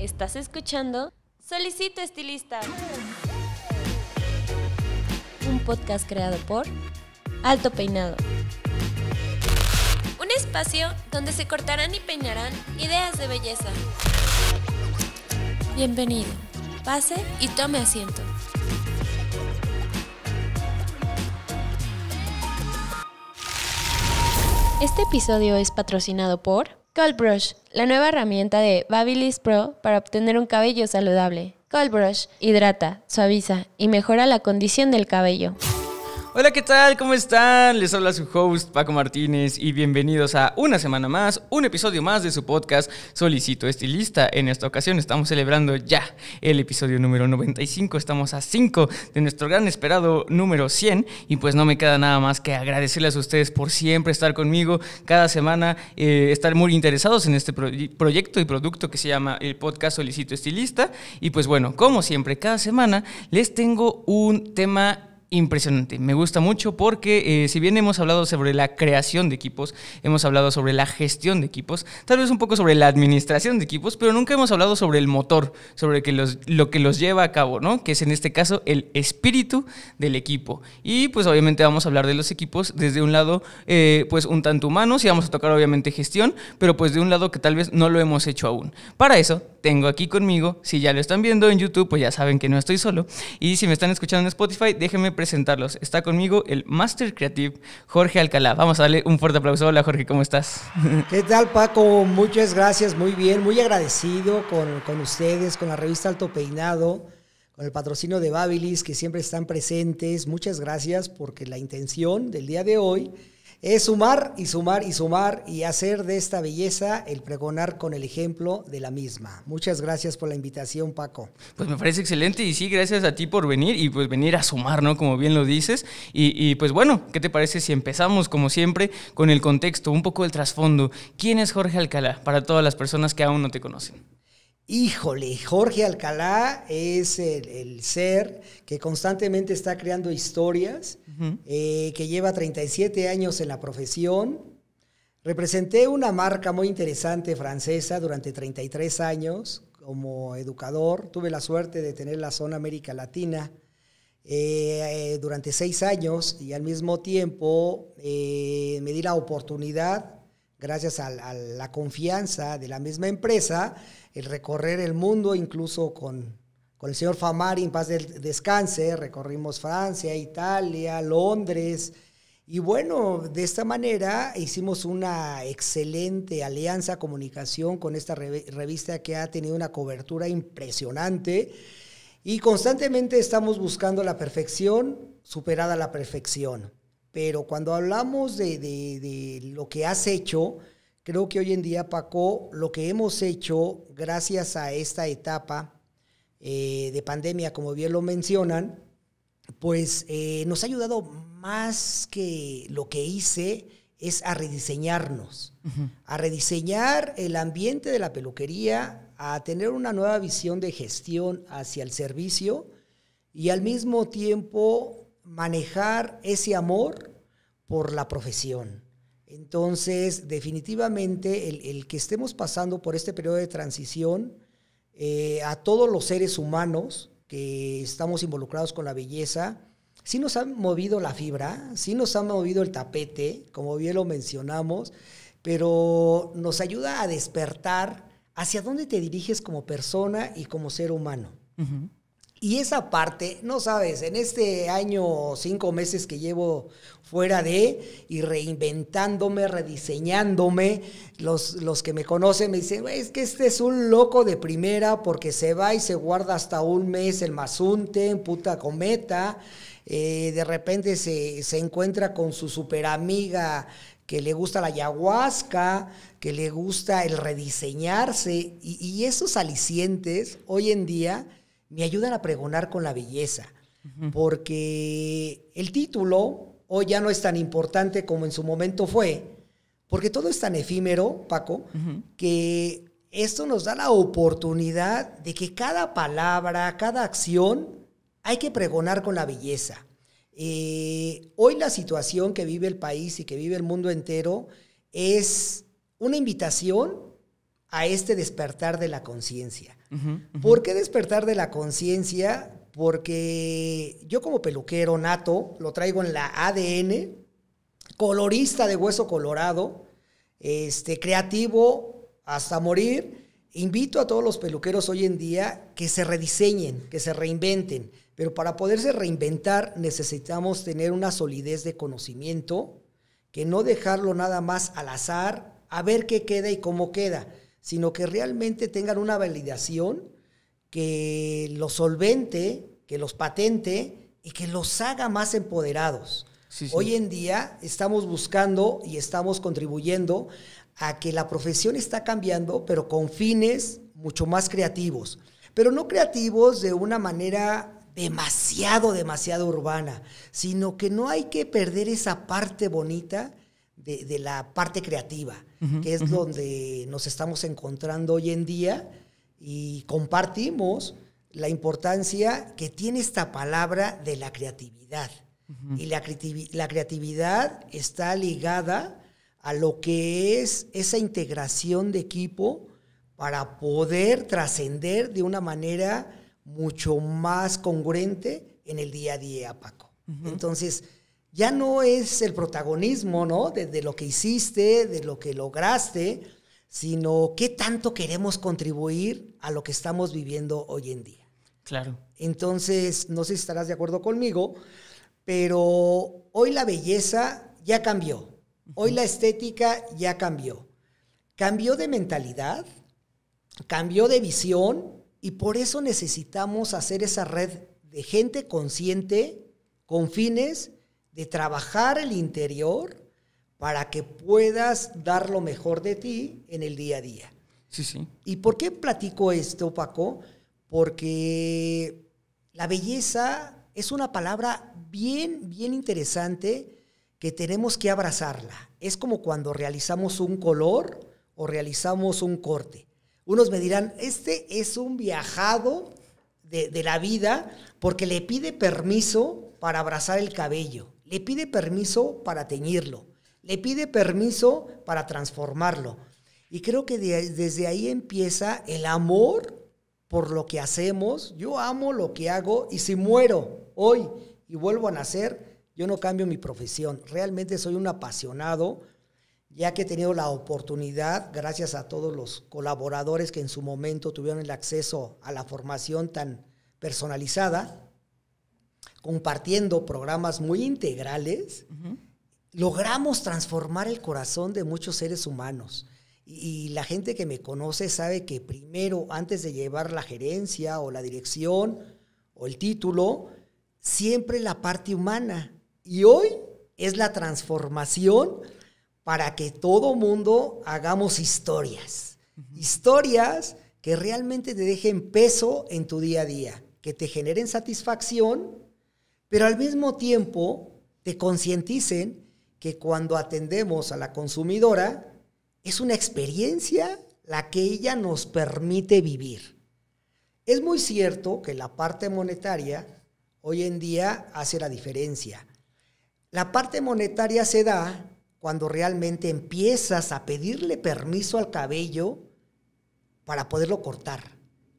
Estás escuchando Solicito Estilista. Un podcast creado por Alto Peinado. Un espacio donde se cortarán y peinarán ideas de belleza. Bienvenido. Pase y tome asiento. Este episodio es patrocinado por Cold Brush, la nueva herramienta de Babyliss Pro para obtener un cabello saludable. Cold Brush hidrata, suaviza y mejora la condición del cabello. Hola, ¿qué tal? ¿Cómo están? Les habla su host Paco Martínez y bienvenidos a una semana más, un episodio más de su podcast Solicito Estilista. En esta ocasión estamos celebrando ya el episodio número 95, estamos a 5 de nuestro gran esperado número 100 y pues no me queda nada más que agradecerles a ustedes por siempre estar conmigo cada semana, eh, estar muy interesados en este proyecto y producto que se llama el podcast Solicito Estilista. Y pues bueno, como siempre, cada semana les tengo un tema impresionante. Me gusta mucho porque eh, si bien hemos hablado sobre la creación de equipos, hemos hablado sobre la gestión de equipos, tal vez un poco sobre la administración de equipos, pero nunca hemos hablado sobre el motor, sobre que lo que los lleva a cabo, ¿no? Que es en este caso el espíritu del equipo. Y pues obviamente vamos a hablar de los equipos desde un lado eh, pues un tanto humano, si vamos a tocar obviamente gestión, pero pues de un lado que tal vez no lo hemos hecho aún. Para eso tengo aquí conmigo, si ya lo están viendo en YouTube, pues ya saben que no estoy solo. Y si me están escuchando en Spotify, déjenme presentarlos. Está conmigo el Master Creative Jorge Alcalá. Vamos a darle un fuerte aplauso. Hola Jorge, ¿cómo estás? ¿Qué tal Paco? Muchas gracias, muy bien, muy agradecido con, con ustedes, con la revista Alto Peinado, con el patrocinio de Babilis que siempre están presentes. Muchas gracias porque la intención del día de hoy es sumar y sumar y sumar y hacer de esta belleza el pregonar con el ejemplo de la misma. Muchas gracias por la invitación, Paco. Pues me parece excelente y sí, gracias a ti por venir y pues venir a sumar, ¿no? Como bien lo dices. Y, pues bueno, ¿qué te parece si empezamos, como siempre, con el contexto, un poco el trasfondo? ¿Quién es Jorge Alcalá para todas las personas que aún no te conocen? Híjole, Jorge Alcalá es el, ser que constantemente está creando historias, eh, que lleva 37 años en la profesión. Representé una marca muy interesante francesa durante 33 años como educador. Tuve la suerte de tener la zona América Latina eh, eh, durante seis años y al mismo tiempo me di la oportunidad, gracias a la confianza de la misma empresa, el recorrer el mundo, incluso con, el señor Famari, en paz del descanse, recorrimos Francia, Italia, Londres. Y bueno, de esta manera hicimos una excelente alianza, comunicación con esta revista que ha tenido una cobertura impresionante y constantemente estamos buscando la perfección, superada la perfección. Pero cuando hablamos de lo que has hecho, Creo que hoy en día, Paco, lo que hemos hecho gracias a esta etapa eh, de pandemia, como bien lo mencionan, pues eh, nos ha ayudado más que lo que hice es a rediseñarnos, a rediseñar el ambiente de la peluquería, a tener una nueva visión de gestión hacia el servicio y al mismo tiempo manejar ese amor por la profesión. Entonces, definitivamente, el, que estemos pasando por este periodo de transición, eh, a todos los seres humanos que estamos involucrados con la belleza, sí nos ha movido la fibra, sí nos ha movido el tapete, como bien lo mencionamos, pero nos ayuda a despertar hacia dónde te diriges como persona y como ser humano. Y esa parte, no sabes, en este año, cinco meses que llevo fuera de y reinventándome, rediseñándome, los, los que me conocen me dicen, es que este es un loco de primera porque se va y se guarda hasta un mes el mazunte, en puta cometa, eh, de repente se, encuentra con su superamiga que le gusta la ayahuasca, que le gusta el rediseñarse y esos alicientes hoy en día me ayudan a pregonar con la belleza, porque el título hoy ya no es tan importante como en su momento fue, porque todo es tan efímero, Paco, que esto nos da la oportunidad de que cada palabra, cada acción, hay que pregonar con la belleza. Eh, hoy la situación que vive el país y que vive el mundo entero es una invitación a este despertar de la conciencia. Porque ¿Por qué despertar de la conciencia? Porque yo como peluquero nato, lo traigo en la ADN, colorista de hueso colorado, este, creativo hasta morir. Invito a todos los peluqueros hoy en día que se rediseñen, que se reinventen. Pero para poderse reinventar necesitamos tener una solidez de conocimiento, que no dejarlo nada más al azar, a ver qué queda y cómo queda sino que realmente tengan una validación que los solvente, que los patente y que los haga más empoderados. Hoy en día estamos buscando y estamos contribuyendo a que la profesión está cambiando, pero con fines mucho más creativos. Pero no creativos de una manera demasiado, demasiado urbana, sino que no hay que perder esa parte bonita de, la parte creativa, que es donde nos estamos encontrando hoy en día y compartimos la importancia que tiene esta palabra de la creatividad. Y la, la creatividad está ligada a lo que es esa integración de equipo para poder trascender de una manera mucho más congruente en el día a día, Paco. Entonces, ya no es el protagonismo, ¿no? De, lo que hiciste, de lo que lograste, sino qué tanto queremos contribuir a lo que estamos viviendo hoy en día. Claro. Entonces, no sé si estarás de acuerdo conmigo, pero hoy la belleza ya cambió, hoy la estética ya cambió. Cambió de mentalidad, cambió de visión y por eso necesitamos hacer esa red de gente consciente, con fines de trabajar el interior para que puedas dar lo mejor de ti en el día a día. Sí, sí. ¿Y por qué platico esto, Paco? Porque la belleza es una palabra bien, bien interesante que tenemos que abrazarla. Es como cuando realizamos un color o realizamos un corte. Unos me dirán, este es un viajado de, de la vida porque le pide permiso para abrazar el cabello le pide permiso para teñirlo, le pide permiso para transformarlo. Y creo que desde ahí empieza el amor por lo que hacemos. Yo amo lo que hago y si muero hoy y vuelvo a nacer, yo no cambio mi profesión. Realmente soy un apasionado, ya que he tenido la oportunidad, gracias a todos los colaboradores que en su momento tuvieron el acceso a la formación tan personalizada, compartiendo programas muy integrales, logramos transformar el corazón de muchos seres humanos. Y la gente que me conoce sabe que primero, antes de llevar la gerencia o la dirección o el título, siempre la parte humana. Y hoy es la transformación para que todo mundo hagamos historias. Historias que realmente te dejen peso en tu día a día, que te generen satisfacción pero al mismo tiempo te concienticen que cuando atendemos a la consumidora, es una experiencia la que ella nos permite vivir. Es muy cierto que la parte monetaria hoy en día hace la diferencia. La parte monetaria se da cuando realmente empiezas a pedirle permiso al cabello para poderlo cortar,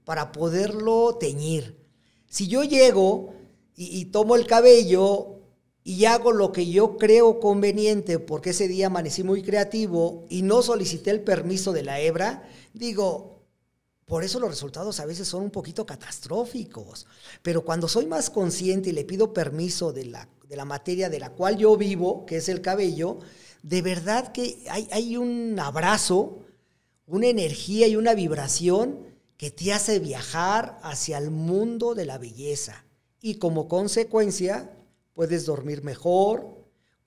para poderlo teñir. Si yo llego y, tomo el cabello y hago lo que yo creo conveniente porque ese día amanecí muy creativo y no solicité el permiso de la hebra, digo, por eso los resultados a veces son un poquito catastróficos. Pero cuando soy más consciente y le pido permiso de la, materia de la cual yo vivo, que es el cabello, de verdad que hay, hay un abrazo, una energía y una vibración que te hace viajar hacia el mundo de la belleza y como consecuencia puedes dormir mejor,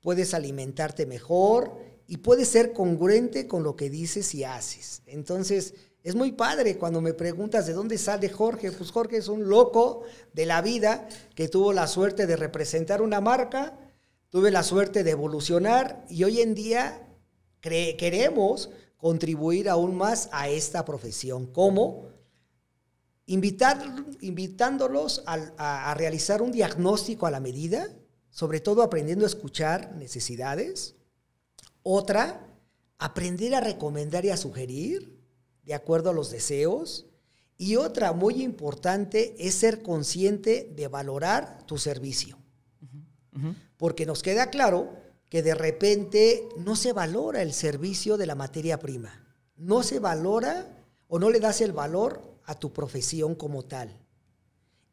puedes alimentarte mejor y puedes ser congruente con lo que dices y haces. Entonces, es muy padre cuando me preguntas de dónde sale Jorge. Pues Jorge es un loco de la vida que tuvo la suerte de representar una marca, tuve la suerte de evolucionar y hoy en día queremos contribuir aún más a esta profesión. ¿Cómo? Invitar, invitándolos a, realizar un diagnóstico a la medida, sobre todo aprendiendo a escuchar necesidades. Otra, aprender a recomendar y a sugerir de acuerdo a los deseos. Y otra muy importante es ser consciente de valorar tu servicio. Porque nos queda claro que de repente no se valora el servicio de la materia prima, no se valora o no le das el valor tu profesión como tal.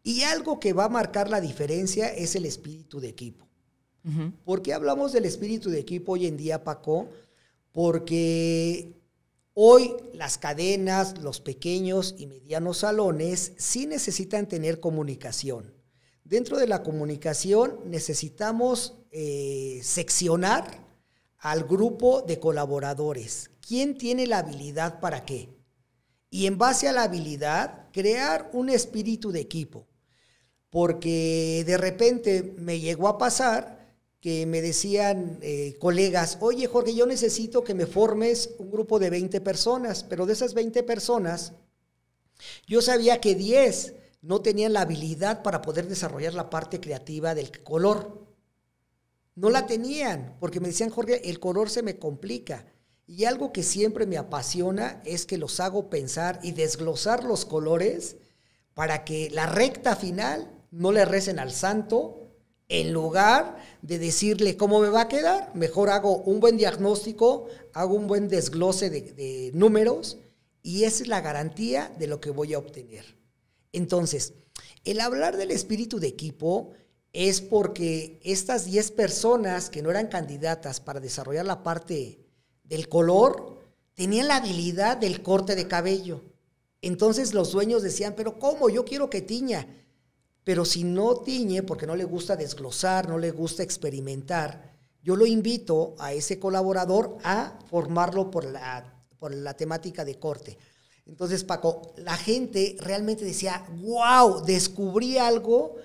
Y algo que va a marcar la diferencia es el espíritu de equipo. porque ¿Por qué hablamos del espíritu de equipo hoy en día, Paco? Porque hoy las cadenas, los pequeños y medianos salones sí necesitan tener comunicación. Dentro de la comunicación necesitamos eh, seccionar al grupo de colaboradores. ¿Quién tiene la habilidad para qué? y en base a la habilidad crear un espíritu de equipo. Porque de repente me llegó a pasar que me decían eh, colegas, oye Jorge, yo necesito que me formes un grupo de 20 personas, pero de esas 20 personas, yo sabía que 10 no tenían la habilidad para poder desarrollar la parte creativa del color. No la tenían, porque me decían, Jorge, el color se me complica. Y algo que siempre me apasiona es que los hago pensar y desglosar los colores para que la recta final no le recen al santo. En lugar de decirle cómo me va a quedar, mejor hago un buen diagnóstico, hago un buen desglose de, números y esa es la garantía de lo que voy a obtener. Entonces, el hablar del espíritu de equipo es porque estas 10 personas que no eran candidatas para desarrollar la parte del color, tenía la habilidad del corte de cabello. Entonces los dueños decían, pero ¿cómo? Yo quiero que tiña. Pero si no tiñe, porque no le gusta desglosar, no le gusta experimentar, yo lo invito a ese colaborador a formarlo por la, por la temática de corte. Entonces, Paco, la gente realmente decía, wow, descubrí algo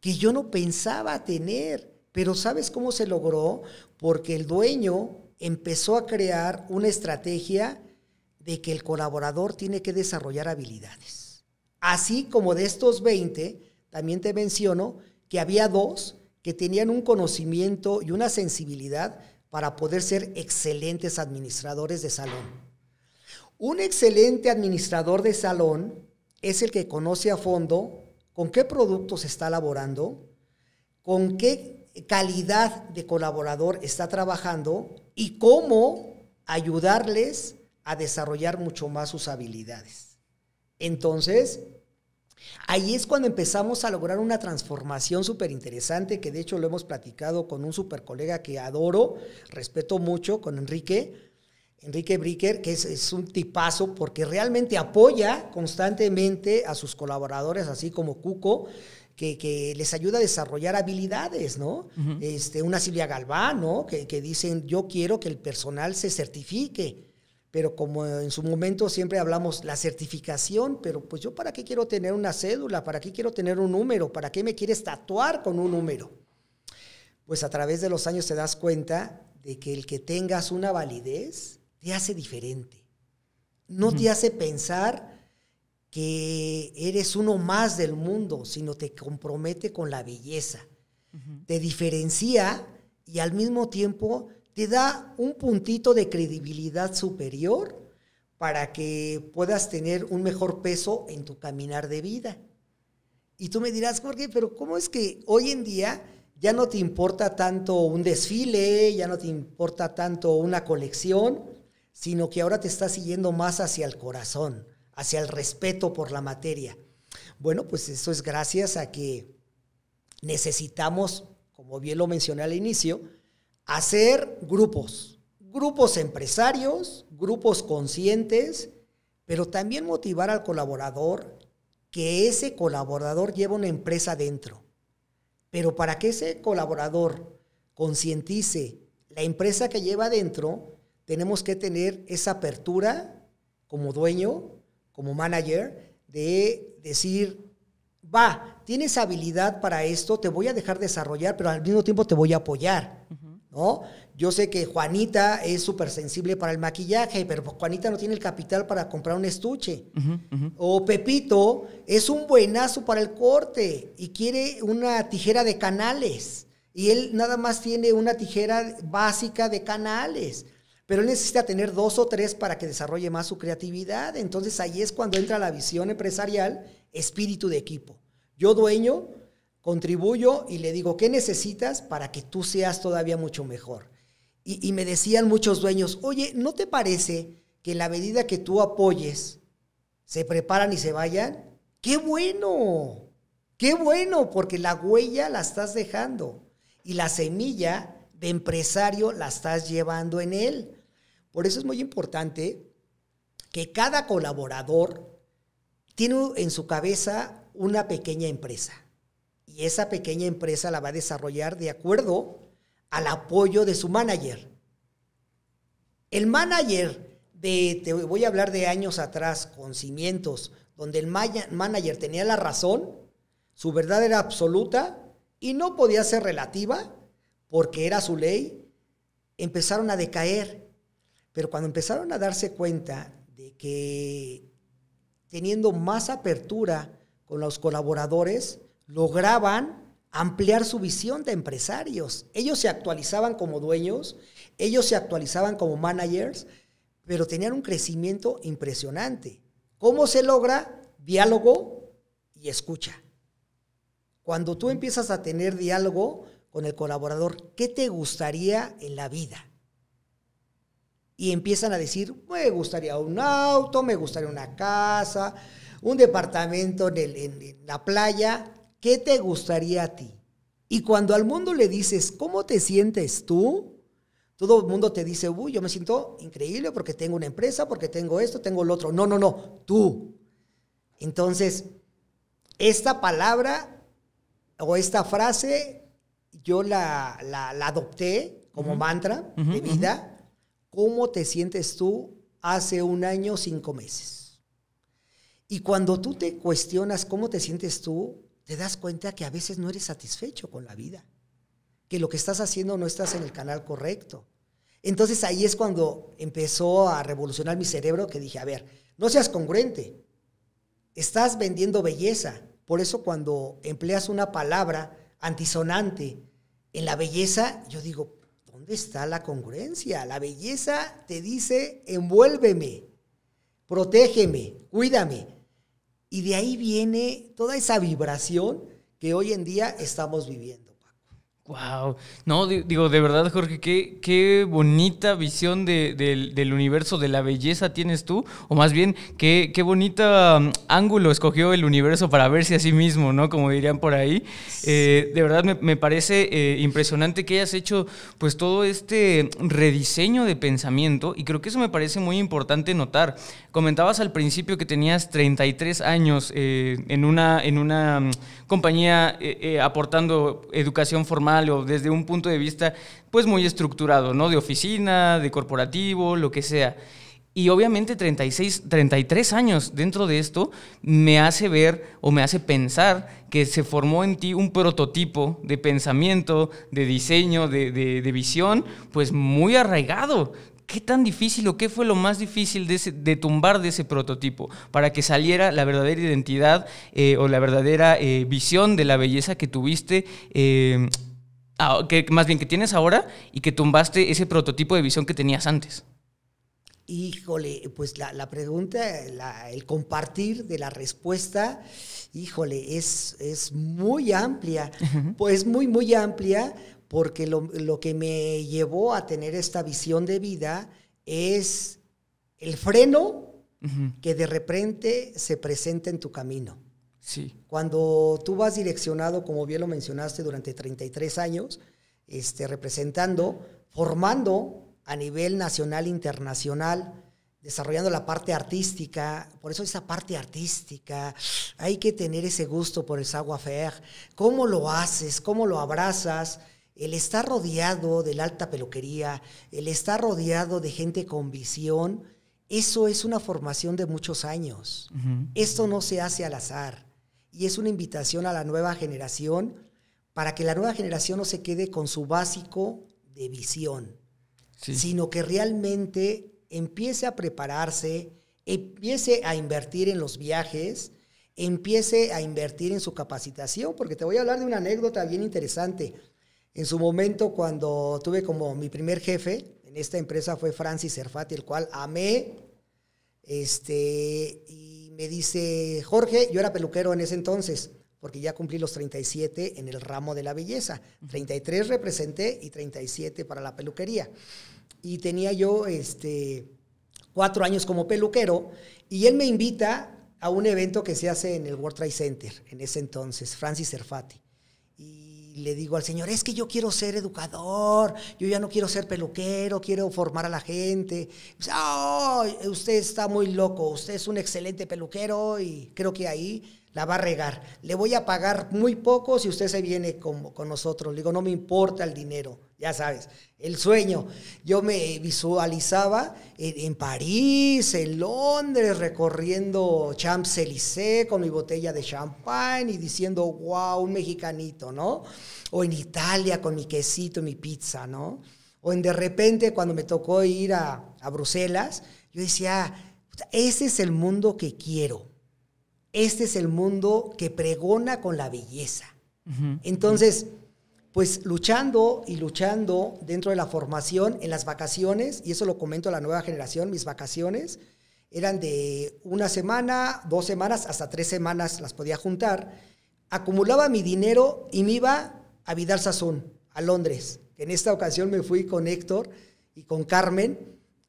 que yo no pensaba tener. Pero ¿sabes cómo se logró? Porque el dueño empezó a crear una estrategia de que el colaborador tiene que desarrollar habilidades. Así como de estos 20, también te menciono que había dos que tenían un conocimiento y una sensibilidad para poder ser excelentes administradores de salón. Un excelente administrador de salón es el que conoce a fondo con qué productos está laborando, con qué calidad de colaborador está trabajando y cómo ayudarles a desarrollar mucho más sus habilidades. Entonces, ahí es cuando empezamos a lograr una transformación súper interesante, que de hecho lo hemos platicado con un súper colega que adoro, respeto mucho, con Enrique, Enrique Bricker, que es, es, un tipazo porque realmente apoya constantemente a sus colaboradores, así como Cuco, que, les ayuda a desarrollar habilidades, ¿no? este, una Silvia Galván, ¿no? Que, dicen, yo quiero que el personal se certifique, pero como en su momento siempre hablamos la certificación, pero pues yo para qué quiero tener una cédula, para qué quiero tener un número, para qué me quieres tatuar con un número. Pues a través de los años te das cuenta de que el que tengas una validez te hace diferente. No te hace pensar que eres uno más del mundo, sino te compromete con la belleza. Te diferencia y al mismo tiempo te da un puntito de credibilidad superior para que puedas tener un mejor peso en tu caminar de vida. Y tú me dirás, Jorge, pero ¿cómo es que hoy en día ya no te importa tanto un desfile, ya no te importa tanto una colección, sino que ahora te estás siguiendo más hacia el corazón? hacia el respeto por la materia. Bueno, pues eso es gracias a que necesitamos, como bien lo mencioné al inicio, hacer grupos, grupos empresarios, grupos conscientes, pero también motivar al colaborador que ese colaborador lleva una empresa dentro. Pero para que ese colaborador concientice la empresa que lleva dentro, tenemos que tener esa apertura como dueño como manager de decir, va, tienes habilidad para esto, te voy a dejar desarrollar, pero al mismo tiempo te voy a apoyar. ¿No? Yo sé que Juanita es súper sensible para el maquillaje, pero pues Juanita no tiene el capital para comprar un estuche. O Pepito es un buenazo para el corte y quiere una tijera de canales. Y él nada más tiene una tijera básica de canales. Pero él necesita tener dos o tres para que desarrolle más su creatividad. Entonces ahí es cuando entra la visión empresarial, espíritu de equipo. Yo dueño, contribuyo y le digo, ¿qué necesitas para que tú seas todavía mucho mejor? Y, me decían muchos dueños, oye, ¿no te parece que en la medida que tú apoyes, se preparan y se vayan? ¡Qué bueno! ¡Qué bueno! Porque la huella la estás dejando y la semilla empresario la estás llevando en él. Por eso es muy importante que cada colaborador tiene en su cabeza una pequeña empresa y esa pequeña empresa la va a desarrollar de acuerdo al apoyo de su manager. El manager de, te voy a hablar de años atrás, con cimientos, donde el manager tenía la razón, su verdad era absoluta y no podía ser relativa, porque era su ley, empezaron a decaer. Pero cuando empezaron a darse cuenta de que teniendo más apertura con los colaboradores, lograban ampliar su visión de empresarios. Ellos se actualizaban como dueños, ellos se actualizaban como managers, pero tenían un crecimiento impresionante. ¿Cómo se logra? Diálogo y escucha. Cuando tú empiezas a tener diálogo, con el colaborador, ¿qué te gustaría en la vida? Y empiezan a decir, me gustaría un auto, me gustaría una casa, un departamento en, la playa, ¿qué te gustaría a ti? Y cuando al mundo le dices, ¿cómo te sientes tú? Todo el mundo te dice, uy, yo me siento increíble porque tengo una empresa, porque tengo esto, tengo el otro. No, no, no, tú. Entonces, esta palabra o esta frase yo la, adopté como mantra de vida. ¿Cómo te sientes tú hace un año, cinco meses? Y cuando tú te cuestionas cómo te sientes tú, te das cuenta que a veces no eres satisfecho con la vida, que lo que estás haciendo no estás en el canal correcto. Entonces ahí es cuando empezó a revolucionar mi cerebro que dije, a ver, no seas congruente, estás vendiendo belleza. Por eso cuando empleas una palabra antisonante, en la belleza, yo digo, ¿dónde está la congruencia? La belleza te dice, envuélveme, protégeme, cuídame. Y de ahí viene toda esa vibración que hoy en día estamos viviendo. Wow. No, digo, de verdad, Jorge, qué, qué bonita visión del universo, de la belleza tienes tú, o más bien, qué, qué bonita mm, ángulo escogió el universo para verse a sí mismo, ¿no? Como dirían por ahí. Eh, de verdad, me, parece eh, impresionante que hayas hecho, pues, todo este rediseño de pensamiento, y creo que eso me parece muy importante notar. Comentabas al principio que tenías 33 años eh, en una, en una mm, compañía eh, eh, aportando educación formal o desde un punto de vista pues muy estructurado, ¿no? De oficina, de corporativo, lo que sea. Y obviamente 36, 33 años dentro de esto me hace ver o me hace pensar que se formó en ti un prototipo de pensamiento, de diseño, de visión, pues muy arraigado, ¿Qué tan difícil o qué fue lo más difícil de, tumbar de ese prototipo para que saliera la verdadera identidad eh, o la verdadera eh, visión de la belleza que tuviste? Eh, ah, más bien que tienes ahora y que tumbaste ese prototipo de visión que tenías antes. Híjole, pues la, pregunta, el compartir de la respuesta, híjole, es, muy amplia, pues muy, muy amplia, porque lo, que me llevó a tener esta visión de vida es el freno que de repente se presenta en tu camino. Sí. Cuando tú vas direccionado, como bien lo mencionaste, durante 33 años, este, representando, formando a nivel nacional, internacional, desarrollando la parte artística, por eso esa parte artística, hay que tener ese gusto por el savoir-faire, cómo lo haces, cómo lo abrazas, el estar rodeado de la alta peluquería, el estar rodeado de gente con visión, eso es una formación de muchos años. Esto no se hace al azar. Y es una invitación a la nueva generación para que la nueva generación no se quede con su básico de visión, sino que realmente empiece a prepararse, empiece a invertir en los viajes, empiece a invertir en su capacitación, porque te voy a hablar de una anécdota bien interesante en su momento, cuando tuve como mi primer jefe en esta empresa fue Francis Erfati, el cual amé. Este, y me dice, Jorge, yo era peluquero en ese entonces, porque ya cumplí los 37 en el ramo de la belleza. 33 representé y 37 para la peluquería. Y tenía yo este, cuatro años como peluquero, y él me invita a un evento que se hace en el World Trade Center en ese entonces, Francis Erfati y le digo al Señor, es que yo quiero ser educador, yo ya no quiero ser peluquero, quiero formar a la gente. usted está muy loco, usted es un excelente peluquero y creo que ahí la va a regar. Le voy a pagar muy poco si usted se viene con, con nosotros. Le digo, no me importa el dinero, ya sabes, el sueño. Yo me visualizaba en, París, en Londres, recorriendo Champs-Élysées con mi botella de champán y diciendo, wow, un mexicanito, ¿no? O en Italia con mi quesito, mi pizza, ¿no? O en de repente cuando me tocó ir a, a Bruselas, yo decía, ese es el mundo que quiero este es el mundo que pregona con la belleza. Entonces, pues luchando y luchando dentro de la formación, en las vacaciones, y eso lo comento a la nueva generación, mis vacaciones eran de una semana, dos semanas, hasta tres semanas las podía juntar. Acumulaba mi dinero y me iba a Vidal Sazón, a Londres. En esta ocasión me fui con Héctor y con Carmen.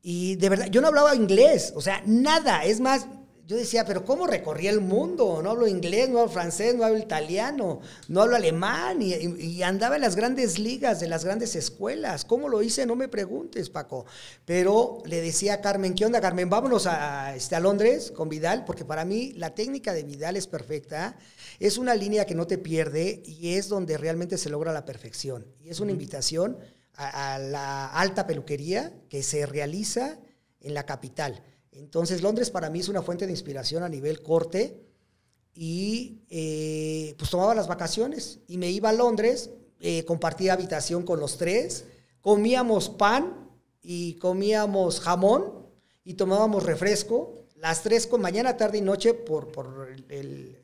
Y de verdad, yo no hablaba inglés, o sea, nada. Es más, yo decía, pero ¿cómo recorría el mundo? No hablo inglés, no hablo francés, no hablo italiano, no hablo alemán y, andaba en las grandes ligas, en las grandes escuelas. ¿Cómo lo hice? No me preguntes, Paco. Pero le decía a Carmen, ¿qué onda, Carmen? Vámonos este, a, Londres con Vidal, porque para mí la técnica de Vidal es perfecta. Es una línea que no te pierde y es donde realmente se logra la perfección. Y es una invitación a, a la alta peluquería que se realiza en la capital. Entonces Londres para mí es una fuente de inspiración a nivel corte y eh, pues tomaba las vacaciones y me iba a Londres, eh, compartía habitación con los tres, comíamos pan y comíamos jamón y tomábamos refresco, las tres con mañana, tarde y noche por, por el,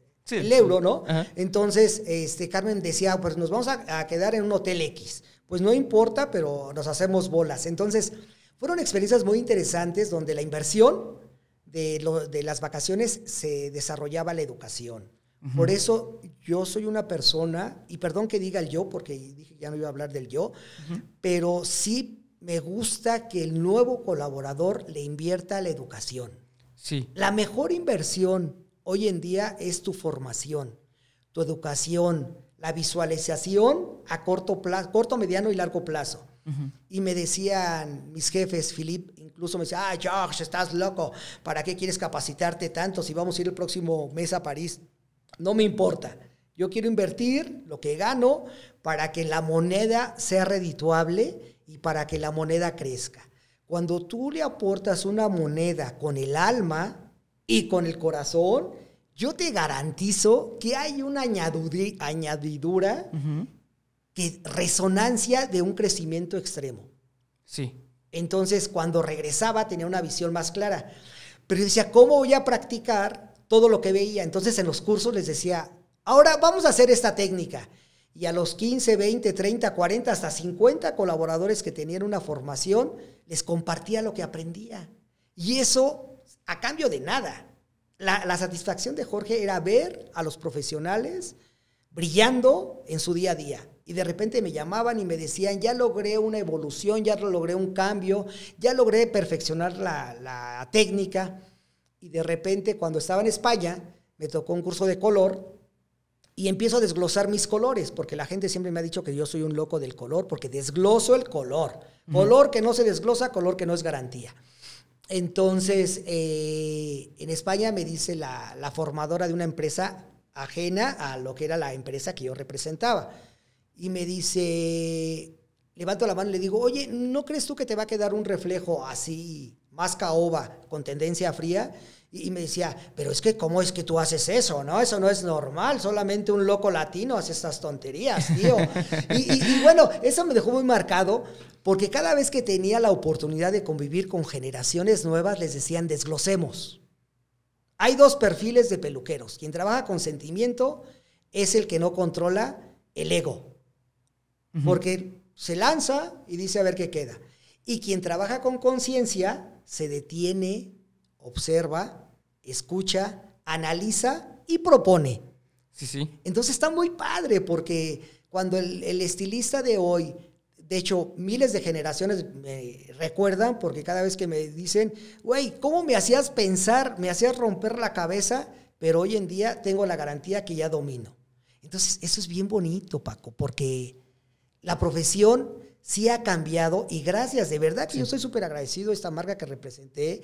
euro, ¿no? Entonces este, Carmen decía, pues nos vamos a, a quedar en un hotel X. Pues no importa, pero nos hacemos bolas. Entonces... Fueron experiencias muy interesantes donde la inversión de, las vacaciones se desarrollaba la educación. Por eso yo soy una persona, y perdón que diga el yo, porque dije ya no iba a hablar del yo, pero sí me gusta que el nuevo colaborador le invierta la educación. Sí. La mejor inversión hoy en día es tu formación, tu educación, la visualización a corto plazo, corto, mediano y largo plazo. Y me decían mis jefes, Philip incluso me decía, ah, George, estás loco, ¿para qué quieres capacitarte tanto si vamos a ir el próximo mes a París? No me importa. Yo quiero invertir lo que gano para que la moneda sea redituable y para que la moneda crezca. Cuando tú le aportas una moneda con el alma y con el corazón, yo te garantizo que hay una añadidura que resonancia de un crecimiento extremo. Sí. Entonces, cuando regresaba tenía una visión más clara. Pero decía, ¿cómo voy a practicar todo lo que veía? Entonces, en los cursos les decía, ahora vamos a hacer esta técnica. Y a los 15, 20, 30, 40, hasta 50 colaboradores que tenían una formación, les compartía lo que aprendía. Y eso a cambio de nada. la satisfacción de Jorge era ver a los profesionales brillando en su día a día. Y de repente me llamaban y me decían, ya logré una evolución, ya logré un cambio, ya logré perfeccionar la, técnica. Y de repente cuando estaba en España, me tocó un curso de color y empiezo a desglosar mis colores, porque la gente siempre me ha dicho que yo soy un loco del color, porque desgloso el color. Color que no se desglosa, color que no es garantía. Entonces, eh, en España me dice la, la, formadora de una empresa ajena a lo que era la empresa que yo representaba y me dice, levanto la mano y le digo, oye, ¿no crees tú que te va a quedar un reflejo así, más caoba, con tendencia fría? Y, me decía, pero es que, ¿cómo es que tú haces eso? No, eso no es normal, solamente un loco latino hace estas tonterías, tío. y, y bueno, eso me dejó muy marcado porque cada vez que tenía la oportunidad de convivir con generaciones nuevas, les decían, desglosemos. Hay dos perfiles de peluqueros. Quien trabaja con sentimiento es el que no controla el ego porque se lanza y dice a ver qué queda. Y quien trabaja con conciencia se detiene, observa, escucha, analiza y propone. Sí, sí. Entonces está muy padre porque cuando el, el estilista de hoy, de hecho miles de generaciones me recuerdan porque cada vez que me dicen, güey, ¿cómo me hacías pensar? Me hacías romper la cabeza, pero hoy en día tengo la garantía que ya domino. Entonces eso es bien bonito, Paco, porque la profesión sí ha cambiado y gracias, de verdad que yo estoy súper agradecido a esta marca que representé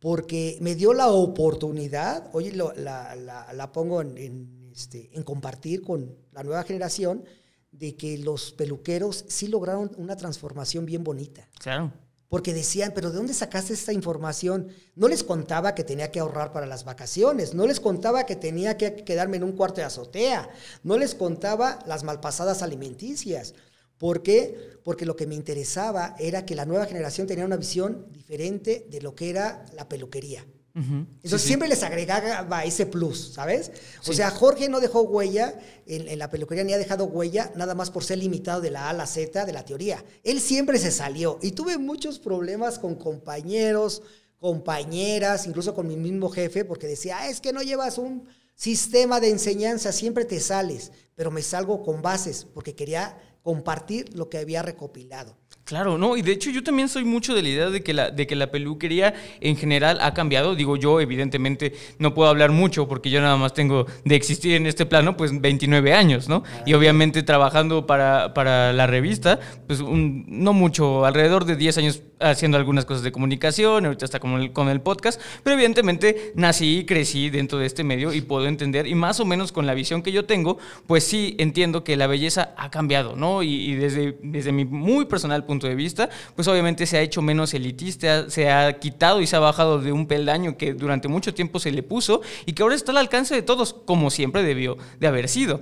porque me dio la oportunidad, oye, la, la, pongo en, este, en, compartir con la nueva generación, de que los peluqueros sí lograron una transformación bien bonita. Claro. Porque decían, pero ¿de dónde sacaste esta información? No les contaba que tenía que ahorrar para las vacaciones, no les contaba que tenía que quedarme en un cuarto de azotea, no les contaba las malpasadas alimenticias. ¿Por qué? Porque lo que me interesaba era que la nueva generación tenía una visión diferente de lo que era la peluquería. Entonces siempre les agregaba ese plus, ¿sabes? O sea, Jorge no dejó huella en, la peluquería, ni ha dejado huella nada más por ser limitado de la A a la Z de la teoría. Él siempre se salió y tuve muchos problemas con compañeros, compañeras, incluso con mi mismo jefe, porque decía, ah, es que no llevas un sistema de enseñanza, siempre te sales, pero me salgo con bases, porque quería compartir lo que había recopilado. Claro, no, y de hecho yo también soy mucho de la idea de que la, de que la peluquería en general ha cambiado. Digo, yo evidentemente no puedo hablar mucho porque yo nada más tengo de existir en este plano pues 29 años, ¿no? y obviamente trabajando para, para la revista, pues no mucho, alrededor de 10 años haciendo algunas cosas de comunicación, ahorita está con el, con el podcast, pero evidentemente nací y crecí dentro de este medio y puedo entender, y más o menos con la visión que yo tengo, pues sí entiendo que la belleza ha cambiado, ¿no? Y, desde, desde mi muy personal punto de vista, pues obviamente se ha hecho menos elitista, se ha quitado y se ha bajado de un peldaño que durante mucho tiempo se le puso y que ahora está al alcance de todos, como siempre debió de haber sido.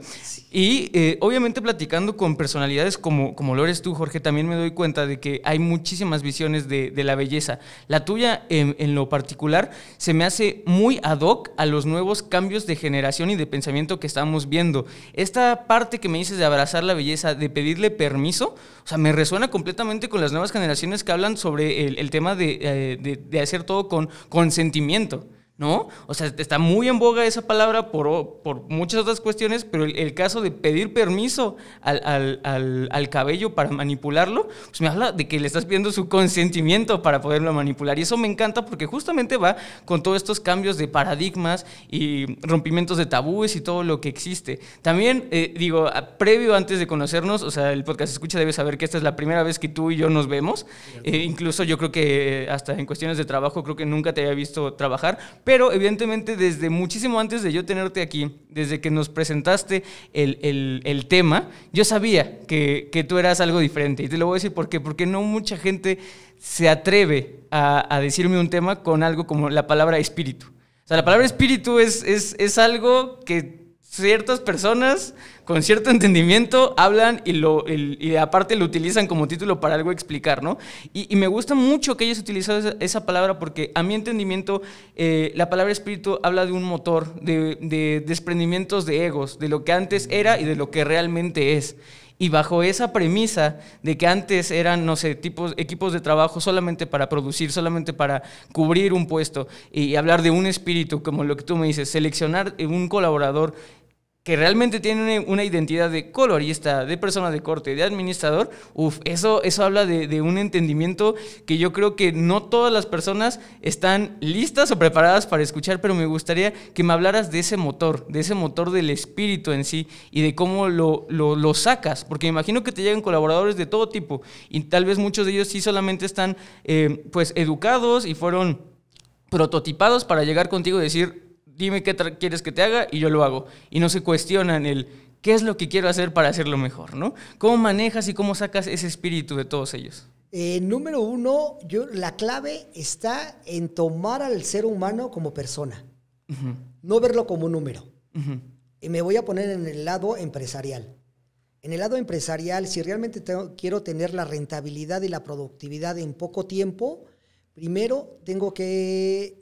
Y eh, obviamente platicando con personalidades como, como lo eres tú, Jorge, también me doy cuenta de que hay muchísimas visiones de, la belleza. La tuya, en, lo particular, se me hace muy ad hoc a los nuevos cambios de generación y de pensamiento que estamos viendo. Esta parte que me dices de abrazar la belleza, de pedirle permiso, o sea, me resuena completamente con las nuevas generaciones que hablan sobre el, tema eh, de, de hacer todo con consentimiento. ¿no? O sea, está muy en boga esa palabra por, por muchas otras cuestiones, pero el, caso de pedir permiso al, cabello para manipularlo, pues me habla de que le estás pidiendo su consentimiento para poderlo manipular. Y eso me encanta porque justamente va con todos estos cambios de paradigmas y rompimientos de tabúes y todo lo que existe. También, eh, digo, previo antes de conocernos, o sea, el podcast escucha debe saber que esta es la primera vez que tú y yo nos vemos. Eh, incluso yo creo que eh, hasta en cuestiones de trabajo, creo que nunca te había visto trabajar pero evidentemente desde muchísimo antes de yo tenerte aquí, desde que nos presentaste el, tema, yo sabía que, tú eras algo diferente. Y te lo voy a decir por qué, porque no mucha gente se atreve a, decirme un tema con algo como la palabra espíritu. O sea, la palabra espíritu es, es, es algo que ciertas personas con cierto entendimiento hablan y, lo, aparte lo utilizan como título para algo explicar, ¿no? Y, me gusta mucho que hayas utilizado esa, palabra porque a mi entendimiento eh, la palabra espíritu habla de un motor, de, desprendimientos de egos, de lo que antes era y de lo que realmente es. Y bajo esa premisa de que antes eran, no sé, tipos, equipos de trabajo solamente para producir, solamente para cubrir un puesto y hablar de un espíritu, como lo que tú me dices, seleccionar un colaborador que realmente tiene una, identidad de colorista, de persona de corte, de administrador, uff, eso, eso habla de, un entendimiento que yo creo que no todas las personas están listas o preparadas para escuchar, pero me gustaría que me hablaras de ese motor, de ese motor del espíritu en sí y de cómo lo, sacas, porque me imagino que te llegan colaboradores de todo tipo y tal vez muchos de ellos sí solamente están eh, pues educados y fueron prototipados para llegar contigo y decir, dime qué quieres que te haga y yo lo hago. Y no se cuestionan el qué es lo que quiero hacer para hacerlo mejor, ¿no? ¿Cómo manejas y cómo sacas ese espíritu de todos ellos? Eh, número uno, yo, la clave está en tomar al ser humano como persona, no verlo como un número. Y me voy a poner en el lado empresarial. En el lado empresarial, si realmente quiero tener la rentabilidad y la productividad en poco tiempo, primero tengo que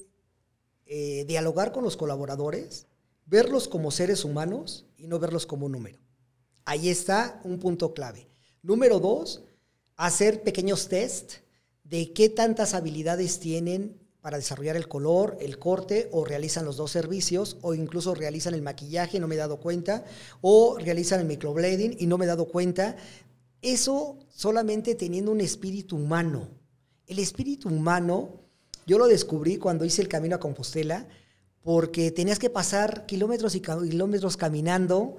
eh, dialogar con los colaboradores, verlos como seres humanos y no verlos como un número. Ahí está un punto clave. Número dos, hacer pequeños test de qué tantas habilidades tienen para desarrollar el color, el corte, o realizan los dos servicios, o incluso realizan el maquillaje y no me he dado cuenta, o realizan el microblading y no me he dado cuenta. Eso solamente teniendo un espíritu humano. El espíritu humano yo lo descubrí cuando hice el camino a Compostela, porque tenías que pasar kilómetros y kilómetros caminando,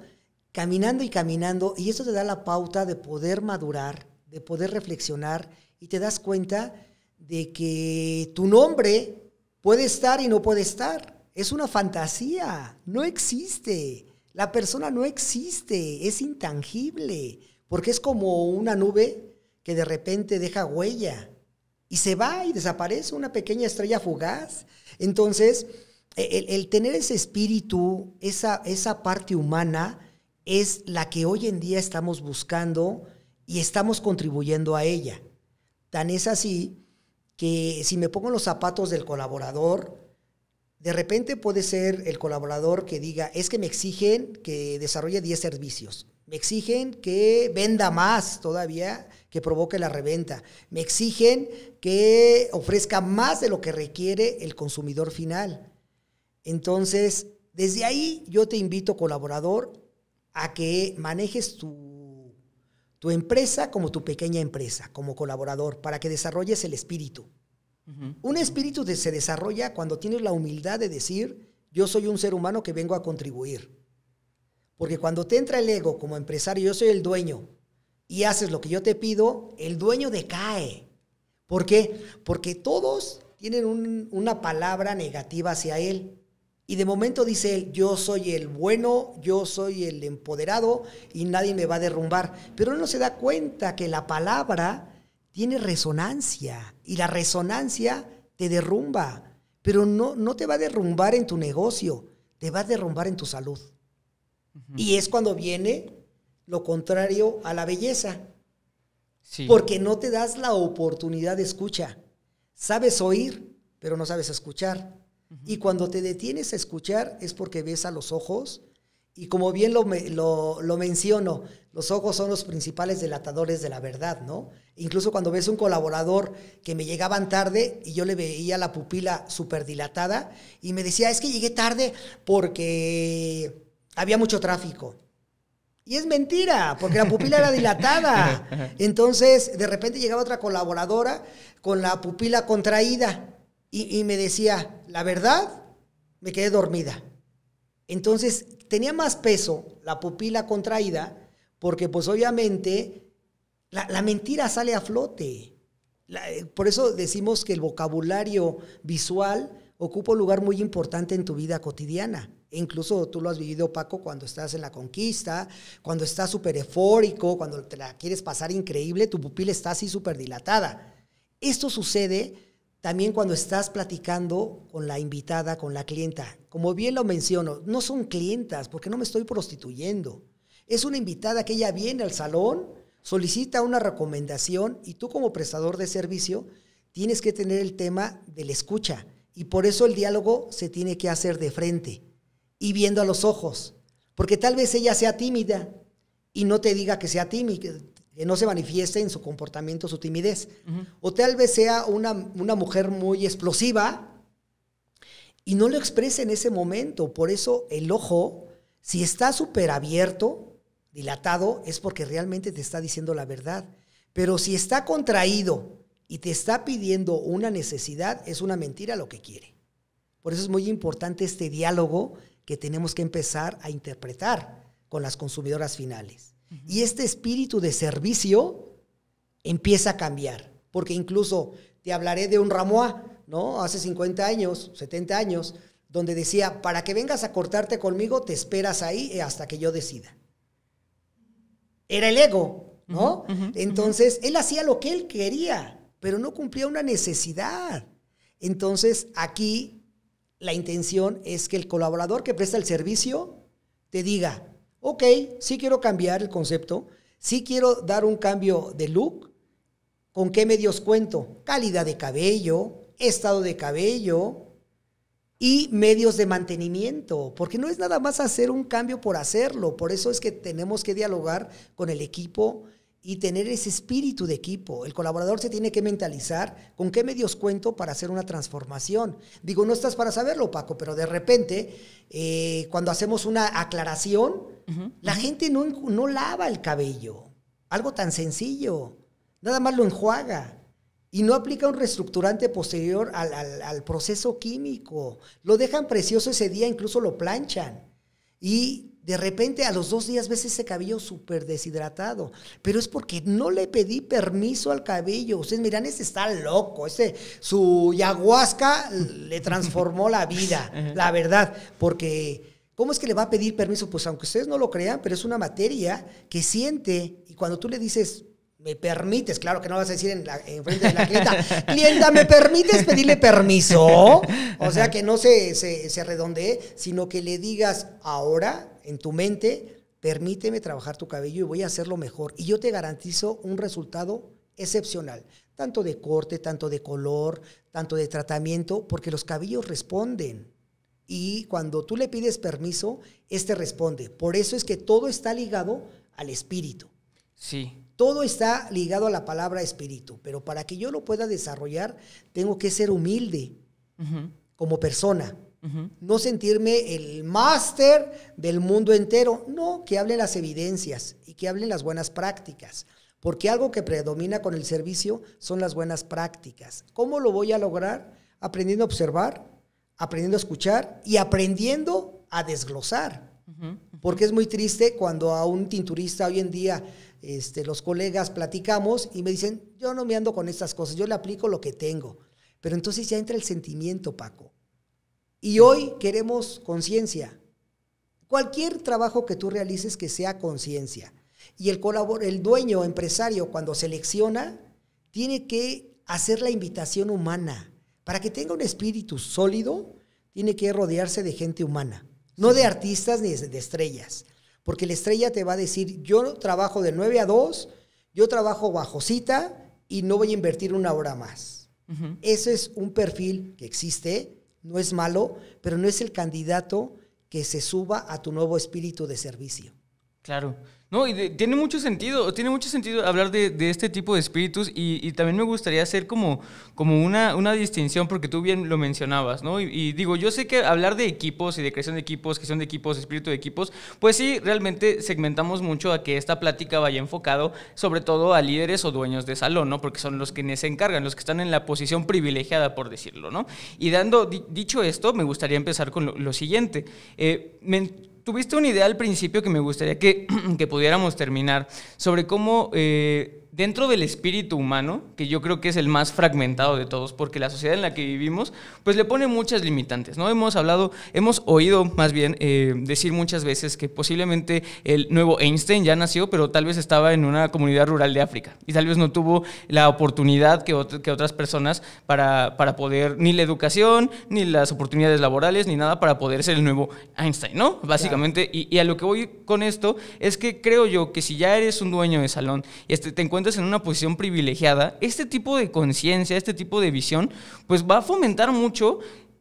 caminando y caminando, y eso te da la pauta de poder madurar, de poder reflexionar, y te das cuenta de que tu nombre puede estar y no puede estar. Es una fantasía, no existe. La persona no existe, es intangible, porque es como una nube que de repente deja huella y se va y desaparece una pequeña estrella fugaz. Entonces, e-, el, tener ese espíritu, esa, esa parte humana, es la que hoy en día estamos buscando y estamos contribuyendo a ella. Tan es así que si me pongo los zapatos del colaborador, de repente puede ser el colaborador que diga, es que me exigen que desarrolle 10 servicios, me exigen que venda más todavía que provoque la reventa. Me exigen que ofrezca más de lo que requiere el consumidor final. Entonces, desde ahí yo te invito, colaborador, a que manejes tu, tu empresa como tu pequeña empresa, como colaborador, para que desarrolles el espíritu. Un espíritu se desarrolla cuando tienes la humildad de decir, yo soy un ser humano que vengo a contribuir. Porque cuando te entra el ego como empresario, yo soy el dueño, y haces lo que yo te pido, el dueño decae. ¿Por qué? Porque todos tienen una palabra negativa hacia él. Y de momento dice él, yo soy el bueno, yo soy el empoderado y nadie me va a derrumbar. Pero él no se da cuenta que la palabra tiene resonancia y la resonancia te derrumba. Pero no, no te va a derrumbar en tu negocio, te va a derrumbar en tu salud. Y es cuando viene lo contrario a la belleza. Porque no te das la oportunidad de escucha. Sabes oír, pero no sabes escuchar. Y cuando te detienes a escuchar es porque ves a los ojos. Y como bien lo, menciono, los ojos son los principales delatadores de la verdad, ¿no? Incluso cuando ves un colaborador que me llegaban tarde y yo le veía la pupila súper dilatada y me decía, es que llegué tarde porque había mucho tráfico. Y es mentira, porque la pupila era dilatada. Entonces, de repente llegaba otra colaboradora con la pupila contraída y, me decía, la verdad, me quedé dormida. Entonces, tenía más peso la pupila contraída, porque pues obviamente la, mentira sale a flote. Eh, por eso decimos que el vocabulario visual ocupa un lugar muy importante en tu vida cotidiana. Incluso tú lo has vivido, Paco, cuando estás en la conquista, cuando estás súper eufórico, cuando te la quieres pasar increíble, tu pupila está así súper dilatada. Esto sucede también cuando estás platicando con la invitada, con la clienta. Como bien lo menciono, no son clientas, porque no me estoy prostituyendo. Es una invitada que ella viene al salón, solicita una recomendación y tú como prestador de servicio tienes que tener el tema de la escucha. Y por eso el diálogo se tiene que hacer de frente y viendo a los ojos. Porque tal vez ella sea tímida y no te diga que sea tímida, que no se manifieste en su comportamiento su timidez. O tal vez sea una, una mujer muy explosiva y no lo exprese en ese momento. Por eso el ojo, si está súper abierto, dilatado, es porque realmente te está diciendo la verdad. Pero si está contraído y te está pidiendo una necesidad, es una mentira lo que quiere. Por eso es muy importante este diálogo que tenemos que empezar a interpretar con las consumidoras finales. Y este espíritu de servicio empieza a cambiar, porque incluso te hablaré de un Ramoa, ¿no? Hace 50 años, 70 años, donde decía, para que vengas a cortarte conmigo, te esperas ahí hasta que yo decida. Era el ego, ¿no? Entonces, él hacía lo que él quería, pero no cumplía una necesidad. Entonces, aquí la intención es que el colaborador que presta el servicio te diga, ok, sí quiero cambiar el concepto, sí quiero dar un cambio de look, ¿con qué medios cuento? Calidad de cabello, estado de cabello y medios de mantenimiento, porque no es nada más hacer un cambio por hacerlo, por eso es que tenemos que dialogar con el equipo y tener ese espíritu de equipo. El colaborador se tiene que mentalizar con qué medios cuento para hacer una transformación. Digo, no estás para saberlo, Paco, pero de repente, eh, cuando hacemos una aclaración, la gente no, no lava el cabello. Algo tan sencillo. Nada más lo enjuaga. Y no aplica un reestructurante posterior al proceso químico. Lo dejan precioso ese día, incluso lo planchan. Y de repente a los dos días ves ese cabello súper deshidratado, pero es porque no le pedí permiso al cabello. Ustedes miran, ese está loco, ese, su ayahuasca le transformó la vida, la verdad, porque ¿cómo es que le va a pedir permiso? Pues aunque ustedes no lo crean, pero es una materia que siente y cuando tú le dices, me permites, claro que no vas a decir en, frente de la clienta, clienta, ¿me permites pedirle permiso? O sea, que no se, se, se, redondee, sino que le digas ahora en tu mente, permíteme trabajar tu cabello y voy a hacerlo mejor. Y yo te garantizo un resultado excepcional, tanto de corte, tanto de color, tanto de tratamiento, porque los cabellos responden. Y cuando tú le pides permiso, este responde. Por eso es que todo está ligado al espíritu. Sí, todo está ligado a la palabra espíritu, pero para que yo lo pueda desarrollar, tengo que ser humilde como persona. No sentirme el máster del mundo entero. No, que hablen las evidencias y que hablen las buenas prácticas. Porque algo que predomina con el servicio son las buenas prácticas. ¿Cómo lo voy a lograr? Aprendiendo a observar, aprendiendo a escuchar y aprendiendo a desglosar. Porque es muy triste cuando a un tinturista hoy en día este, los colegas platicamos y me dicen, yo no me ando con estas cosas, yo le aplico lo que tengo. Pero entonces ya entra el sentimiento, Paco. Y hoy queremos conciencia. Cualquier trabajo que tú realices que sea conciencia. Y el, el dueño, empresario, cuando selecciona, tiene que hacer la invitación humana. Para que tenga un espíritu sólido, tiene que rodearse de gente humana. No de artistas ni de estrellas. Porque la estrella te va a decir, yo trabajo de 9 a 2, yo trabajo bajo cita y no voy a invertir una hora más. Ese es un perfil que existe, no es malo, pero no es el candidato que se suba a tu nuevo espíritu de servicio. Claro. No, y tiene mucho sentido, tiene mucho sentido hablar de, este tipo de espíritus y, también me gustaría hacer como, como una, una distinción porque tú bien lo mencionabas, ¿no? Y, digo, yo sé que hablar de equipos y de creación de equipos, gestión de equipos, espíritu de equipos, pues sí, realmente segmentamos mucho a que esta plática vaya enfocado sobre todo a líderes o dueños de salón, ¿no? Porque son los que se encargan, los que están en la posición privilegiada, por decirlo, ¿no? Y dando, dicho esto, me gustaría empezar con lo, siguiente. Eh, me, tuviste una idea al principio que me gustaría que, pudiéramos terminar sobre cómo eh, dentro del espíritu humano, que yo creo que es el más fragmentado de todos, porque la sociedad en la que vivimos, pues le pone muchas limitantes, ¿no? Hemos hablado, hemos oído más bien eh, decir muchas veces que posiblemente el nuevo Einstein ya nació, pero tal vez estaba en una comunidad rural de África y tal vez no tuvo la oportunidad que, que otras personas para, para poder, ni la educación, ni las oportunidades laborales, ni nada para poder ser el nuevo Einstein, ¿no? Básicamente, y, a lo que voy con esto es que creo yo que si ya eres un dueño de salón este, te encuentras en una posición privilegiada, este tipo de conciencia, este tipo de visión, pues va a fomentar mucho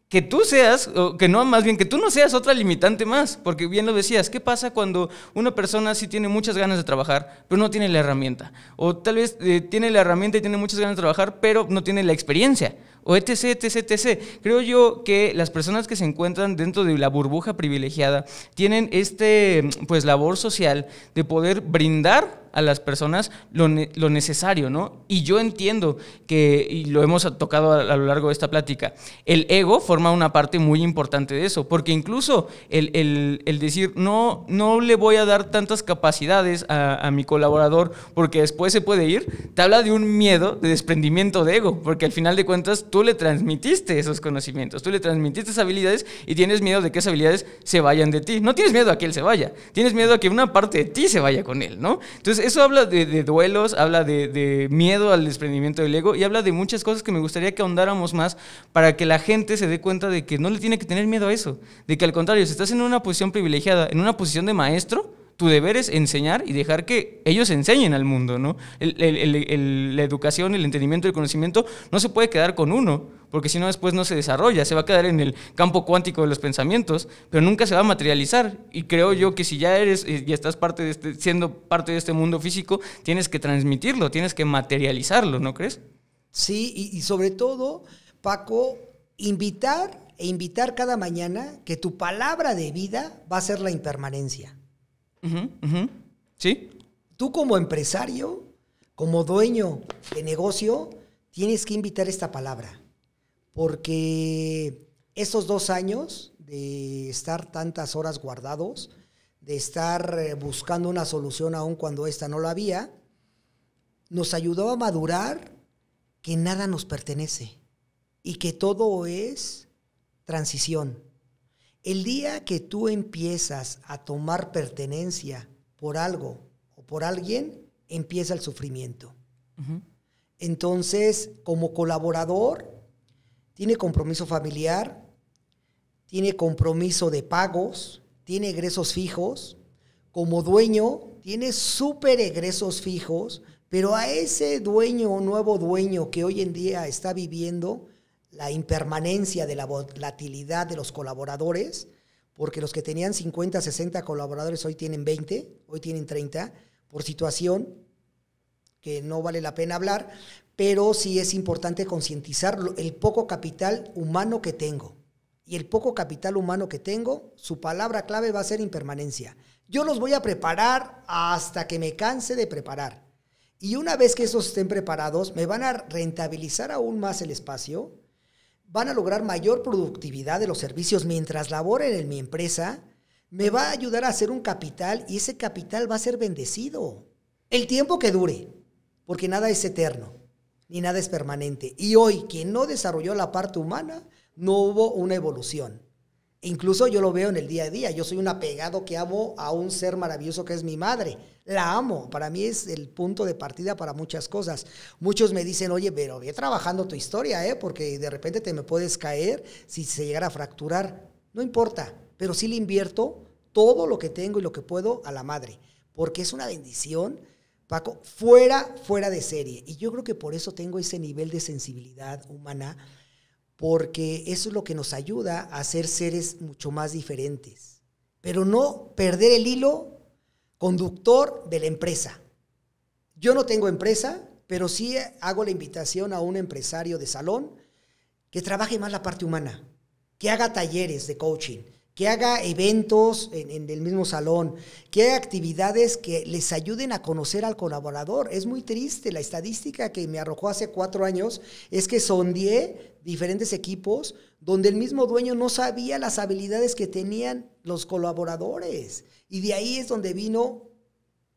que tú seas, o que no, más bien que tú no seas otra limitante más, porque bien lo decías, ¿qué pasa cuando una persona sí tiene muchas ganas de trabajar, pero no tiene la herramienta? O tal vez eh, tiene la herramienta y tiene muchas ganas de trabajar, pero no tiene la experiencia, o etc, etc, etc. Creo yo que las personas que se encuentran dentro de la burbuja privilegiada tienen este, pues, labor social de poder brindar a las personas lo, necesario, ¿no? Y yo entiendo que, y lo hemos tocado a, lo largo de esta plática, el ego forma una parte muy importante de eso, porque incluso el, decir, no, no le voy a dar tantas capacidades a, a mi colaborador porque después se puede ir, te habla de un miedo de desprendimiento de ego, porque al final de cuentas tú le transmitiste esos conocimientos, tú le transmitiste esas habilidades y tienes miedo de que esas habilidades se vayan de ti. No tienes miedo a que él se vaya, tienes miedo a que una parte de ti se vaya con él, ¿no? Entonces, eso habla de, duelos, habla de, de, miedo al desprendimiento del ego y habla de muchas cosas que me gustaría que ahondáramos más para que la gente se dé cuenta de que no le tiene que tener miedo a eso, de que al contrario, si estás en una posición privilegiada, en una posición de maestro, tu deber es enseñar y dejar que ellos enseñen al mundo, ¿no? la educación, el entendimiento, el conocimiento no se puede quedar con uno, porque si no después no se desarrolla, se va a quedar en el campo cuántico de los pensamientos, pero nunca se va a materializar. Y creo yo que si ya eres eh, y estás parte de este, siendo parte de este mundo físico, tienes que transmitirlo, tienes que materializarlo, ¿no crees? Sí, y, y sobre todo, Paco, invitar e invitar cada mañana que tu palabra de vida va a ser la impermanencia. Sí. Tú como empresario, como dueño de negocio, tienes que invitar esta palabra. Porque esos dos años de estar tantas horas guardados, de estar eh, buscando una solución aún cuando esta no la había, nos ayudó a madurar que nada nos pertenece y que todo es transición. El día que tú empiezas a tomar pertenencia por algo o por alguien, empieza el sufrimiento. Entonces, como colaborador, tiene compromiso familiar, tiene compromiso de pagos, tiene egresos fijos. Como dueño, tiene súper egresos fijos, pero a ese dueño, o nuevo dueño que hoy en día está viviendo, la impermanencia de la volatilidad de los colaboradores, porque los que tenían 50, 60 colaboradores hoy tienen 20, hoy tienen 30, por situación que no vale la pena hablar, pero sí es importante concientizar el poco capital humano que tengo. Y el poco capital humano que tengo, su palabra clave va a ser impermanencia. Yo los voy a preparar hasta que me canse de preparar. Y una vez que esos estén preparados, me van a rentabilizar aún más el espacio, van a lograr mayor productividad de los servicios mientras laboren en mi empresa, me va a ayudar a hacer un capital y ese capital va a ser bendecido. El tiempo que dure, porque nada es eterno, ni nada es permanente. Y hoy, quien no desarrolló la parte humana, no hubo una evolución. E incluso yo lo veo en el día a día. Yo soy un apegado que amo a un ser maravilloso que es mi madre la amo. Para mí es el punto de partida para muchas cosas. Muchos me dicen, oye, pero ve trabajando tu historia, ¿eh? porque de repente te me puedes caer si se llegara a fracturar. No importa, pero sí le invierto todo lo que tengo y lo que puedo a la madre, porque es una bendición, Paco, fuera, fuera de serie. Y yo creo que por eso tengo ese nivel de sensibilidad humana, porque eso es lo que nos ayuda a ser seres mucho más diferentes. Pero no perder el hilo conductor de la empresa. Yo no tengo empresa, pero sí hago la invitación a un empresario de salón que trabaje más la parte humana, que haga talleres de coaching, que haga eventos en, el mismo salón, que haga actividades que les ayuden a conocer al colaborador. Es muy triste, la estadística que me arrojó hace cuatro años es que sondié diferentes equipos donde el mismo dueño no sabía las habilidades que tenían los colaboradores. Y de ahí es donde vino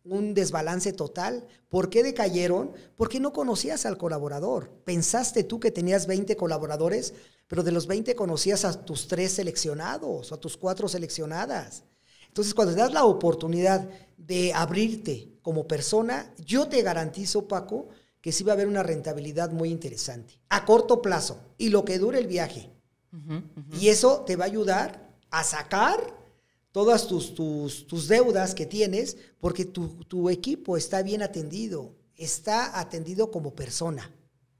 un desbalance total. ¿Por qué decayeron? Porque no conocías al colaborador. Pensaste tú que tenías 20 colaboradores, pero de los 20 conocías a tus tres seleccionados o a tus cuatro seleccionadas. Entonces, cuando te das la oportunidad de abrirte como persona, yo te garantizo, Paco, que sí va a haber una rentabilidad muy interesante a corto plazo y lo que dure el viaje. Y eso te va a ayudar a sacar todas tus, tus, deudas que tienes, porque tu, tu, equipo está bien atendido, está atendido como persona.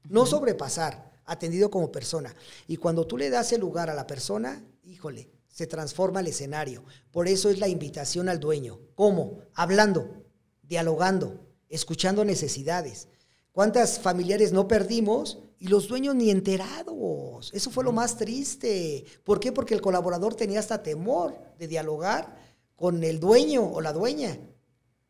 No sobrepasar, atendido como persona. Y cuando tú le das el lugar a la persona, híjole, se transforma el escenario. Por eso es la invitación al dueño. ¿Cómo? Hablando, dialogando, escuchando necesidades. ¿Cuántas familiares no perdimos y los dueños ni enterados. Eso fue lo más triste. ¿Por qué? Porque el colaborador tenía hasta temor de dialogar con el dueño o la dueña.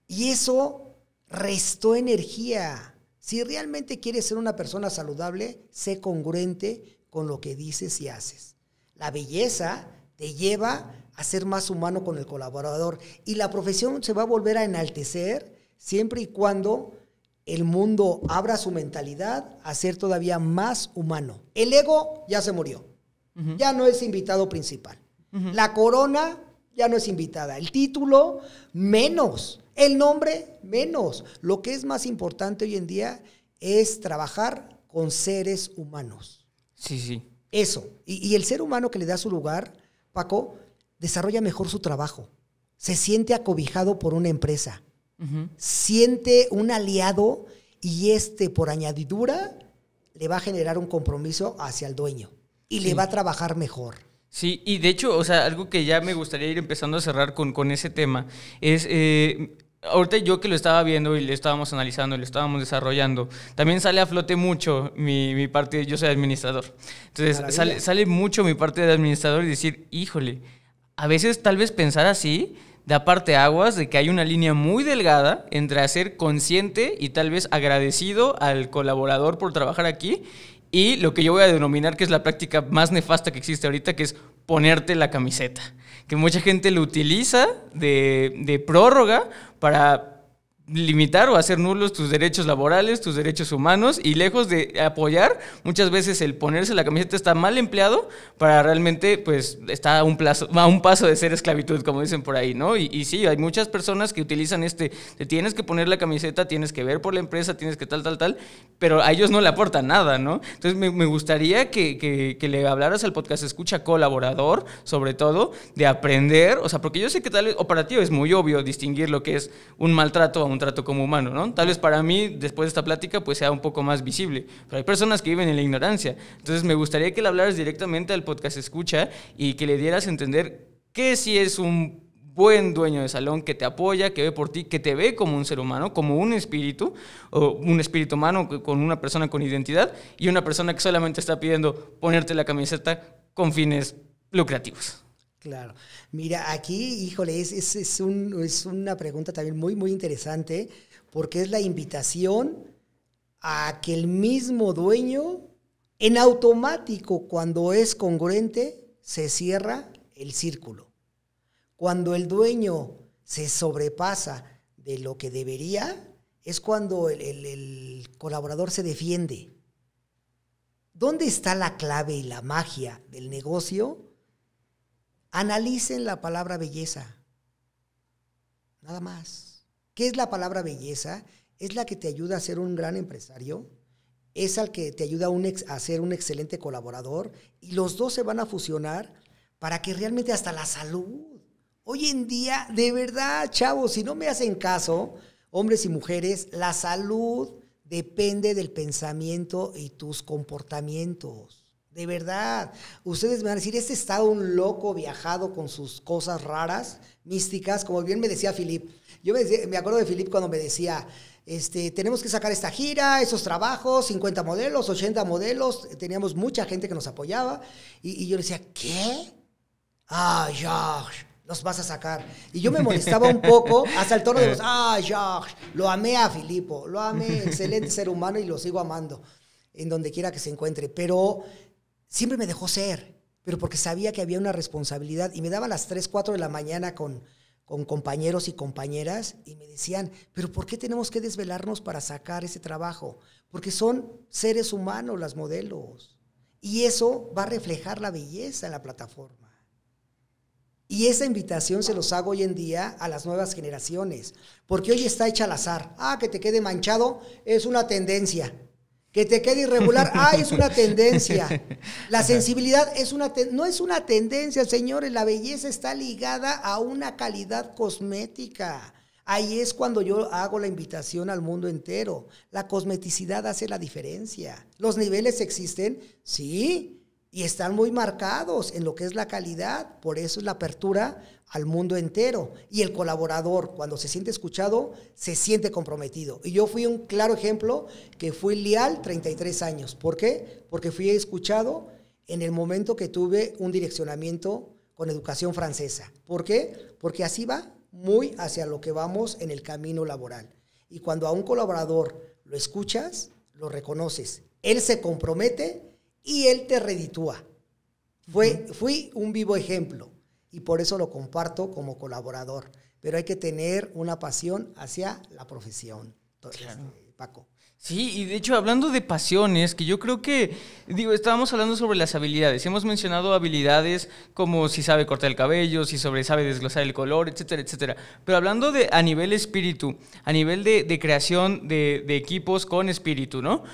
Y eso restó energía. Si realmente quieres ser una persona saludable, sé congruente con lo que dices y haces. La belleza te lleva a ser más humano con el colaborador y la profesión se va a volver a enaltecer siempre y cuando el mundo abra su mentalidad a ser todavía más humano. El ego ya se murió, ya no es invitado principal. La corona ya no es invitada, el título menos, el nombre menos. Lo que es más importante hoy en día es trabajar con seres humanos. Sí, sí. Eso. y el ser humano que le da su lugar, Paco, desarrolla mejor su trabajo, se siente acobijado por una empresa Siente un aliado y este, por añadidura, le va a generar un compromiso hacia el dueño y le va a trabajar mejor. Sí, y de hecho, o sea, algo que ya me gustaría ir empezando a cerrar con, ese tema es... Eh, ahorita yo que lo estaba viendo y lo estábamos analizando lo estábamos desarrollando, también sale a flote mucho mi, parte, yo soy administrador. Entonces sale, sale, mucho mi parte de administrador y decir, híjole, a veces tal vez pensar así de aparte aguas de que hay una línea muy delgada entre hacer consciente y tal vez agradecido al colaborador por trabajar aquí y lo que yo voy a denominar que es la práctica más nefasta que existe ahorita, que es ponerte la camiseta. Que mucha gente lo utiliza de, de prórroga para limitar o hacer nulos tus derechos laborales, tus derechos humanos y lejos de apoyar, muchas veces el ponerse la camiseta está mal empleado para realmente, pues, está a un, plazo, a un paso de ser esclavitud, como dicen por ahí, ¿no? Y, y sí, hay muchas personas que utilizan este, te tienes que poner la camiseta, tienes que ver por la empresa, tienes que tal, tal, tal, pero a ellos no le aporta nada, ¿no? Entonces me, gustaría que, que, le hablaras al podcast Escucha Colaborador, sobre todo, de aprender, o sea, porque yo sé que tal, o para ti es muy obvio distinguir lo que es un maltrato a un contrato trato como humano, ¿no? Tal vez para mí, después de esta plática, pues sea un poco más visible, pero hay personas que viven en la ignorancia. Entonces me gustaría que le hablaras directamente al podcast Escucha y que le dieras a entender qué si es un buen dueño de salón que te apoya, que ve por ti, que te ve como un ser humano, como un espíritu, o un espíritu humano con una persona con identidad y una persona que solamente está pidiendo ponerte la camiseta con fines lucrativos. Claro. Mira, aquí, híjole, es, es, es, una pregunta también muy, muy interesante, porque es la invitación a que el mismo dueño, en automático, cuando es congruente, se cierra el círculo. Cuando el dueño se sobrepasa de lo que debería, es cuando el, el colaborador se defiende. ¿Dónde está la clave y la magia del negocio? Analicen la palabra belleza. Nada más. ¿Qué es la palabra belleza? Es la que te ayuda a ser un gran empresario, es al que te ayuda a, a ser un excelente colaborador y los dos se van a fusionar para que realmente hasta la salud. Hoy en día, de verdad, chavos, si no me hacen caso, hombres y mujeres, la salud depende del pensamiento y tus comportamientos. De verdad, ustedes me van a decir, este está un loco viajado con sus cosas raras, místicas, como bien me decía Filip. Yo me, acuerdo de Filip cuando me decía, este, tenemos que sacar esta gira, esos trabajos, 50 modelos, 80 modelos, teníamos mucha gente que nos apoyaba, y, yo le decía, ¿qué? Ah, George! los vas a sacar. Y yo me molestaba un poco, hasta el tono de ah, eh. George! lo amé a Filipo, lo amé, excelente ser humano y lo sigo amando, en donde quiera que se encuentre, pero siempre me dejó ser, pero porque sabía que había una responsabilidad y me daba las 3, 4 de la mañana con, con compañeros y compañeras y me decían, pero ¿por qué tenemos que desvelarnos para sacar ese trabajo? Porque son seres humanos las modelos y eso va a reflejar la belleza en la plataforma. Y esa invitación se los hago hoy en día a las nuevas generaciones, porque hoy está hecha al azar. Ah, que te quede manchado es una tendencia que te quede irregular, ah, es una tendencia. La sensibilidad es una no es una tendencia, señores, la belleza está ligada a una calidad cosmética. Ahí es cuando yo hago la invitación al mundo entero. La cosmeticidad hace la diferencia. Los niveles existen, sí, y están muy marcados en lo que es la calidad. Por eso es la apertura al mundo entero. Y el colaborador, cuando se siente escuchado, se siente comprometido. Y yo fui un claro ejemplo que fui leal 33 años. ¿Por qué? Porque fui escuchado en el momento que tuve un direccionamiento con educación francesa. ¿Por qué? Porque así va muy hacia lo que vamos en el camino laboral. Y cuando a un colaborador lo escuchas, lo reconoces. Él se compromete y él te reditúa. Fue, Fui un vivo ejemplo y por eso lo comparto como colaborador. Pero hay que tener una pasión hacia la profesión, Entonces, Paco. Sí, y de hecho, hablando de pasiones, que yo creo que, digo, estábamos hablando sobre las habilidades. Hemos mencionado habilidades como si sabe cortar el cabello, si sobre sabe desglosar el color, etcétera, etcétera. Pero hablando de a nivel espíritu, a nivel de, creación de, de equipos con espíritu, ¿no?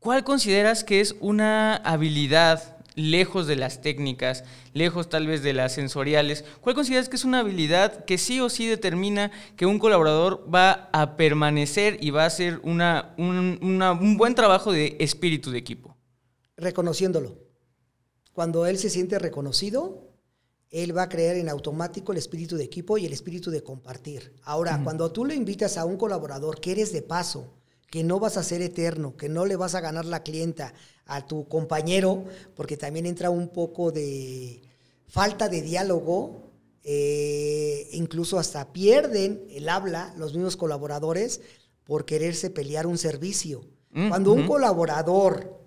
¿Cuál consideras que es una habilidad lejos de las técnicas, lejos tal vez de las sensoriales, ¿cuál consideras que es una habilidad que sí o sí determina que un colaborador va a permanecer y va a hacer un, buen trabajo de espíritu de equipo? Reconociéndolo. Cuando él se siente reconocido, él va a crear en automático el espíritu de equipo y el espíritu de compartir. Ahora, cuando tú le invitas a un colaborador que eres de paso, que no vas a ser eterno, que no le vas a ganar la clienta a tu compañero, porque también entra un poco de falta de diálogo, eh, incluso hasta pierden el habla los mismos colaboradores por quererse pelear un servicio. Mm, Cuando un colaborador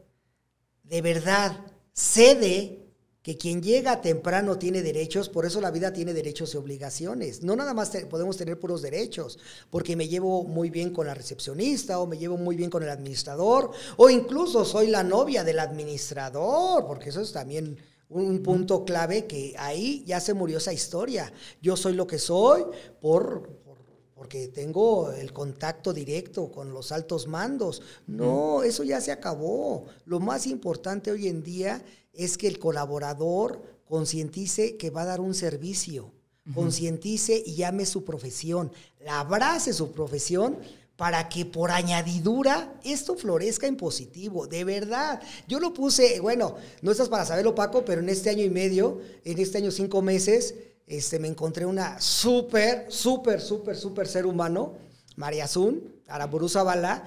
de verdad cede que quien llega temprano tiene derechos, por eso la vida tiene derechos y obligaciones. No nada más podemos tener puros derechos, porque me llevo muy bien con la recepcionista o me llevo muy bien con el administrador o incluso soy la novia del administrador, porque eso es también un, punto clave que ahí ya se murió esa historia. Yo soy lo que soy por, por porque tengo el contacto directo con los altos mandos. No, eso ya se acabó. Lo más importante hoy en día es que el colaborador concientice que va a dar un servicio, concientice y llame su profesión, la abrace su profesión para que por añadidura esto florezca en positivo, de verdad. Yo lo puse, bueno, no estás para saberlo Paco, pero en este año y medio, en este año cinco meses, este, me encontré una súper, súper, súper, súper ser humano, María Zun, Araburu Zavala,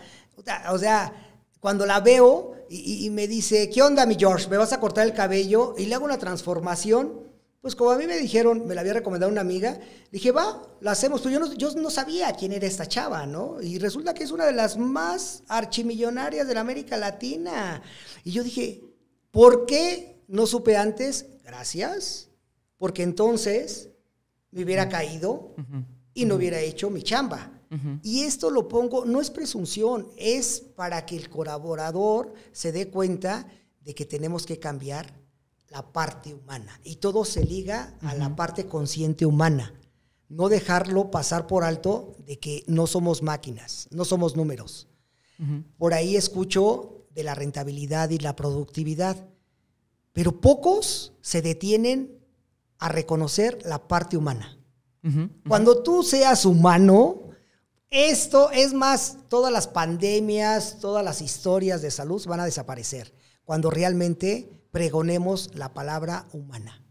o sea cuando la veo y, me dice, ¿qué onda, mi George? ¿Me vas a cortar el cabello? Y le hago una transformación. Pues como a mí me dijeron, me la había recomendado una amiga, dije, va, la hacemos. tú. yo no, yo no sabía quién era esta chava, ¿no? Y resulta que es una de las más archimillonarias de la América Latina. Y yo dije, ¿por qué no supe antes? Gracias. Porque entonces me hubiera caído y no hubiera hecho mi chamba. Y esto lo pongo, no es presunción, es para que el colaborador se dé cuenta de que tenemos que cambiar la parte humana. Y todo se liga a la parte consciente humana. No dejarlo pasar por alto de que no somos máquinas, no somos números. Por ahí escucho de la rentabilidad y la productividad, pero pocos se detienen a reconocer la parte humana. Cuando tú seas humano, esto es más, todas las pandemias, todas las historias de salud van a desaparecer cuando realmente pregonemos la palabra humana.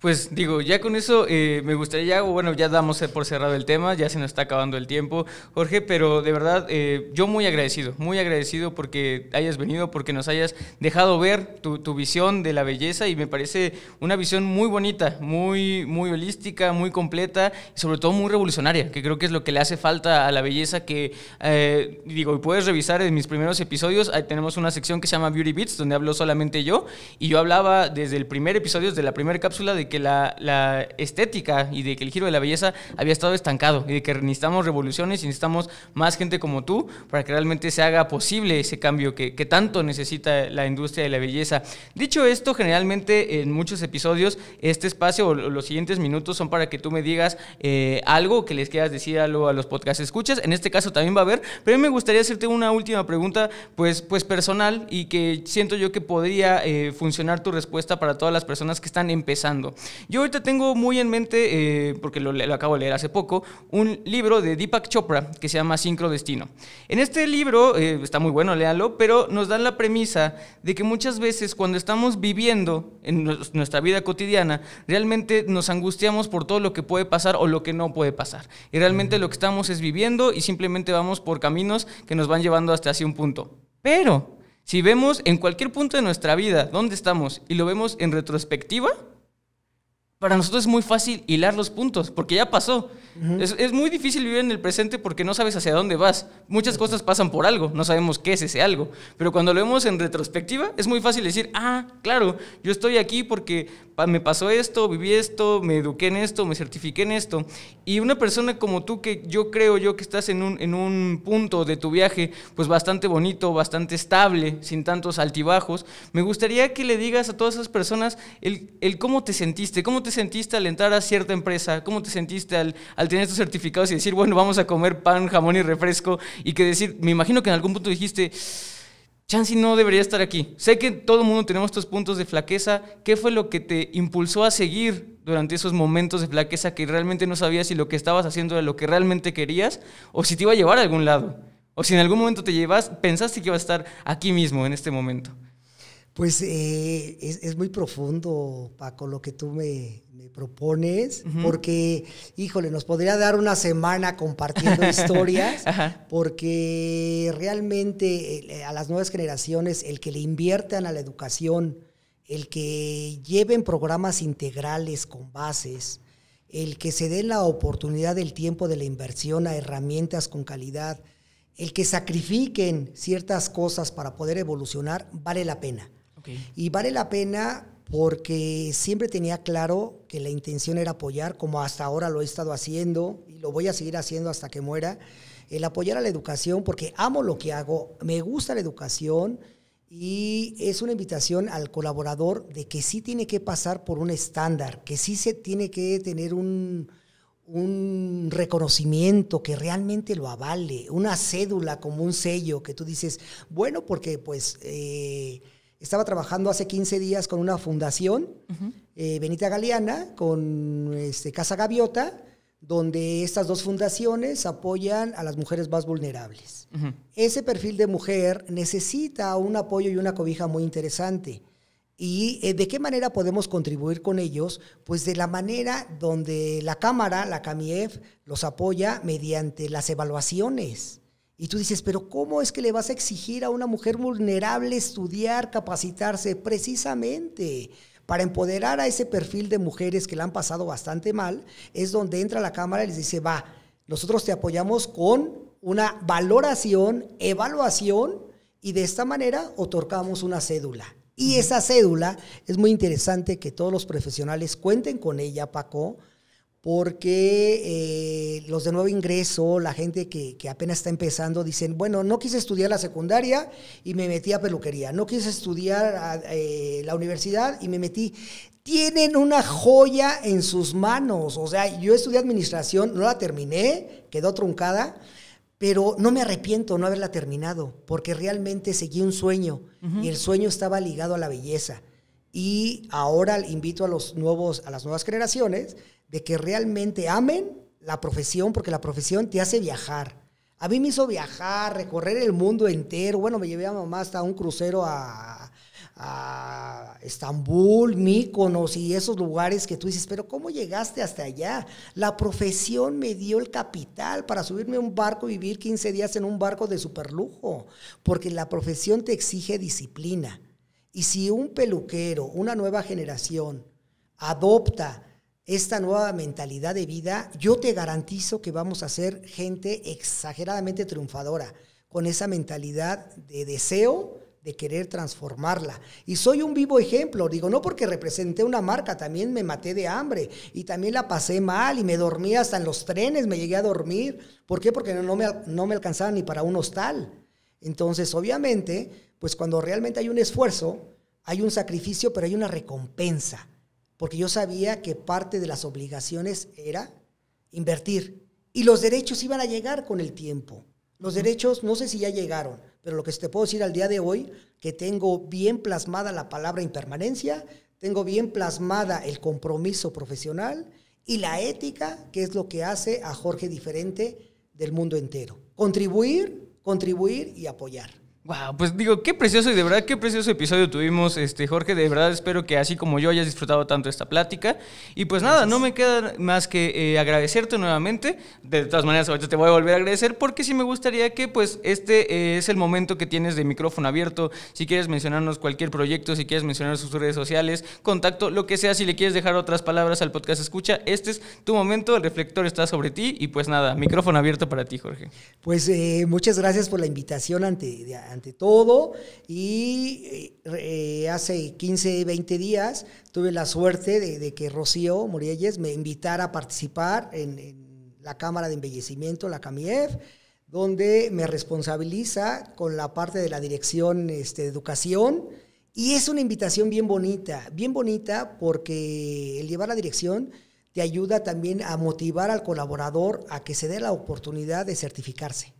Pues digo, ya con eso eh, me gustaría, bueno, ya damos por cerrado el tema, ya se nos está acabando el tiempo, Jorge, pero de verdad eh, yo muy agradecido, muy agradecido porque hayas venido, porque nos hayas dejado ver tu, tu, visión de la belleza y me parece una visión muy bonita, muy, muy holística, muy completa y sobre todo muy revolucionaria, que creo que es lo que le hace falta a la belleza que, eh, digo, puedes revisar en mis primeros episodios, ahí tenemos una sección que se llama Beauty Beats, donde hablo solamente yo y yo hablaba desde el primer episodio, desde la primera cápsula de que la, estética y de que el giro de la belleza había estado estancado y de que necesitamos revoluciones y necesitamos más gente como tú para que realmente se haga posible ese cambio que, tanto necesita la industria de la belleza. Dicho esto, generalmente en muchos episodios este espacio o los siguientes minutos son para que tú me digas eh, algo que les quieras decir algo a los podcast escuchas. En este caso también va a haber, pero me gustaría hacerte una última pregunta, pues, pues personal y que siento yo que podría eh, funcionar tu respuesta para todas las personas que están en empezando. Yo ahorita tengo muy en mente, eh, porque lo, acabo de leer hace poco, un libro de Deepak Chopra que se llama Sincrodestino. En este libro, eh, está muy bueno, léalo, pero nos da la premisa de que muchas veces cuando estamos viviendo en nuestra vida cotidiana, realmente nos angustiamos por todo lo que puede pasar o lo que no puede pasar. Y realmente lo que estamos es viviendo y simplemente vamos por caminos que nos van llevando hasta hacia un punto. Pero si vemos en cualquier punto de nuestra vida dónde estamos y lo vemos en retrospectiva, para nosotros es muy fácil hilar los puntos, porque ya pasó. es, muy difícil vivir en el presente porque no sabes hacia dónde vas. Muchas cosas pasan por algo, no sabemos qué es ese algo. Pero cuando lo vemos en retrospectiva, es muy fácil decir, ah, claro, yo estoy aquí porque me pasó esto, viví esto, me eduqué en esto, me certifiqué en esto. Y una persona como tú, que yo creo yo que estás en un, en un punto de tu viaje, pues bastante bonito, bastante estable, sin tantos altibajos, me gustaría que le digas a todas esas personas el, el cómo te sentiste, cómo te sentiste al entrar a cierta empresa? ¿Cómo te sentiste al, tener estos certificados y decir, bueno, vamos a comer pan, jamón y refresco? Y que decir, me imagino que en algún punto dijiste, Chansi no debería estar aquí. Sé que todo el mundo tenemos estos puntos de flaqueza. ¿Qué fue lo que te impulsó a seguir durante esos momentos de flaqueza que realmente no sabías si lo que estabas haciendo era lo que realmente querías o si te iba a llevar a algún lado? O si en algún momento te llevas, pensaste que iba a estar aquí mismo, en este momento. Pues eh, es, muy profundo, Paco, lo que tú me, me propones, porque, híjole, nos podría dar una semana compartiendo historias, porque realmente eh, a las nuevas generaciones, el que le inviertan a la educación, el que lleven programas integrales con bases, el que se dé la oportunidad del tiempo de la inversión a herramientas con calidad, el que sacrifiquen ciertas cosas para poder evolucionar, vale la pena. Y vale la pena porque siempre tenía claro que la intención era apoyar, como hasta ahora lo he estado haciendo y lo voy a seguir haciendo hasta que muera, el apoyar a la educación porque amo lo que hago, me gusta la educación y es una invitación al colaborador de que sí tiene que pasar por un estándar, que sí se tiene que tener un, reconocimiento que realmente lo avale, una cédula como un sello que tú dices, bueno, porque pues... Eh, estaba trabajando hace 15 días con una fundación, eh, Benita Galeana, con este, Casa Gaviota, donde estas dos fundaciones apoyan a las mujeres más vulnerables. Ese perfil de mujer necesita un apoyo y una cobija muy interesante. ¿Y eh, de qué manera podemos contribuir con ellos? Pues de la manera donde la Cámara, la CAMIEF, los apoya mediante las evaluaciones. Y tú dices, pero ¿cómo es que le vas a exigir a una mujer vulnerable estudiar, capacitarse? Precisamente para empoderar a ese perfil de mujeres que la han pasado bastante mal, es donde entra la cámara y les dice, va, nosotros te apoyamos con una valoración, evaluación, y de esta manera otorgamos una cédula. Y esa cédula es muy interesante que todos los profesionales cuenten con ella, Paco, porque eh, los de nuevo ingreso, la gente que, que, apenas está empezando, dicen, bueno, no quise estudiar la secundaria y me metí a peluquería, no quise estudiar eh, la universidad y me metí. Tienen una joya en sus manos, o sea, yo estudié administración, no la terminé, quedó truncada, pero no me arrepiento no haberla terminado, porque realmente seguí un sueño y el sueño estaba ligado a la belleza. Y ahora invito a los nuevos, a las nuevas generaciones de que realmente amen la profesión, porque la profesión te hace viajar. A mí me hizo viajar, recorrer el mundo entero. Bueno, me llevé a mamá hasta un crucero a, a Estambul, Míconos y esos lugares que tú dices, pero ¿cómo llegaste hasta allá? La profesión me dio el capital para subirme a un barco y vivir 15 días en un barco de superlujo, porque la profesión te exige disciplina. Y si un peluquero, una nueva generación, adopta esta nueva mentalidad de vida, yo te garantizo que vamos a ser gente exageradamente triunfadora, con esa mentalidad de deseo, de querer transformarla. Y soy un vivo ejemplo, digo, no porque representé una marca, también me maté de hambre y también la pasé mal y me dormí hasta en los trenes, me llegué a dormir. ¿Por qué? Porque no me, no me alcanzaba ni para un hostal. Entonces, obviamente, pues cuando realmente hay un esfuerzo, hay un sacrificio, pero hay una recompensa porque yo sabía que parte de las obligaciones era invertir. Y los derechos iban a llegar con el tiempo. Los derechos, no sé si ya llegaron, pero lo que te puedo decir al día de hoy, que tengo bien plasmada la palabra impermanencia, tengo bien plasmada el compromiso profesional y la ética, que es lo que hace a Jorge diferente del mundo entero. Contribuir, contribuir y apoyar. Wow, pues digo, qué precioso y de verdad qué precioso episodio tuvimos, este Jorge. De verdad espero que así como yo hayas disfrutado tanto esta plática. Y pues nada, no me queda más que eh, agradecerte nuevamente. De todas maneras, ahorita te voy a volver a agradecer porque sí me gustaría que pues este eh, es el momento que tienes de micrófono abierto. Si quieres mencionarnos cualquier proyecto, si quieres mencionar sus redes sociales, contacto, lo que sea, si le quieres dejar otras palabras al podcast escucha, este es tu momento, el reflector está sobre ti y pues nada, micrófono abierto para ti, Jorge. Pues eh, muchas gracias por la invitación ante ante todo. Y eh, eh, hace 15, 20 días tuve la suerte de, que Rocío Morielles me invitara a participar en, la Cámara de Embellecimiento, la CAMIEF donde me responsabiliza con la parte de la dirección este, de educación. Y es una invitación bien bonita, bien bonita porque el llevar la dirección te ayuda también a motivar al colaborador a que se dé la oportunidad de certificarse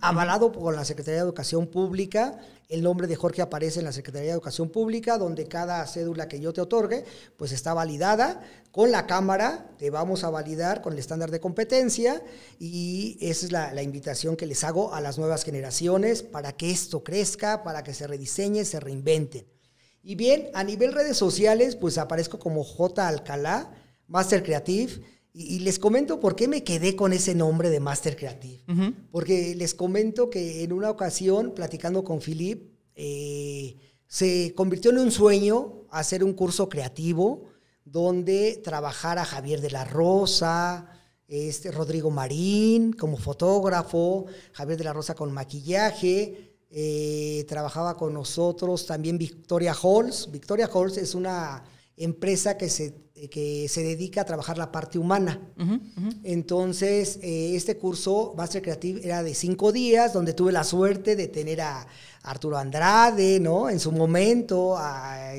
avalado por la Secretaría de Educación Pública. El nombre de Jorge aparece en la Secretaría de Educación Pública, donde cada cédula que yo te otorgue, pues está validada. Con la Cámara te vamos a validar con el estándar de competencia y esa es la, invitación que les hago a las nuevas generaciones para que esto crezca, para que se rediseñe, se reinvente Y bien, a nivel redes sociales, pues aparezco como J. Alcalá, Master Creative y, les comento por qué me quedé con ese nombre de Master Creative. Porque les comento que en una ocasión, platicando con Philip, eh, se convirtió en un sueño hacer un curso creativo donde trabajara Javier de la Rosa, este, Rodrigo Marín como fotógrafo, Javier de la Rosa con maquillaje, eh, trabajaba con nosotros también Victoria Halls. Victoria Halls es una empresa que se eh, que se dedica a trabajar la parte humana. Entonces, eh, este curso Master Creative era de cinco días, donde tuve la suerte de tener a Arturo Andrade, ¿no? En su momento, a,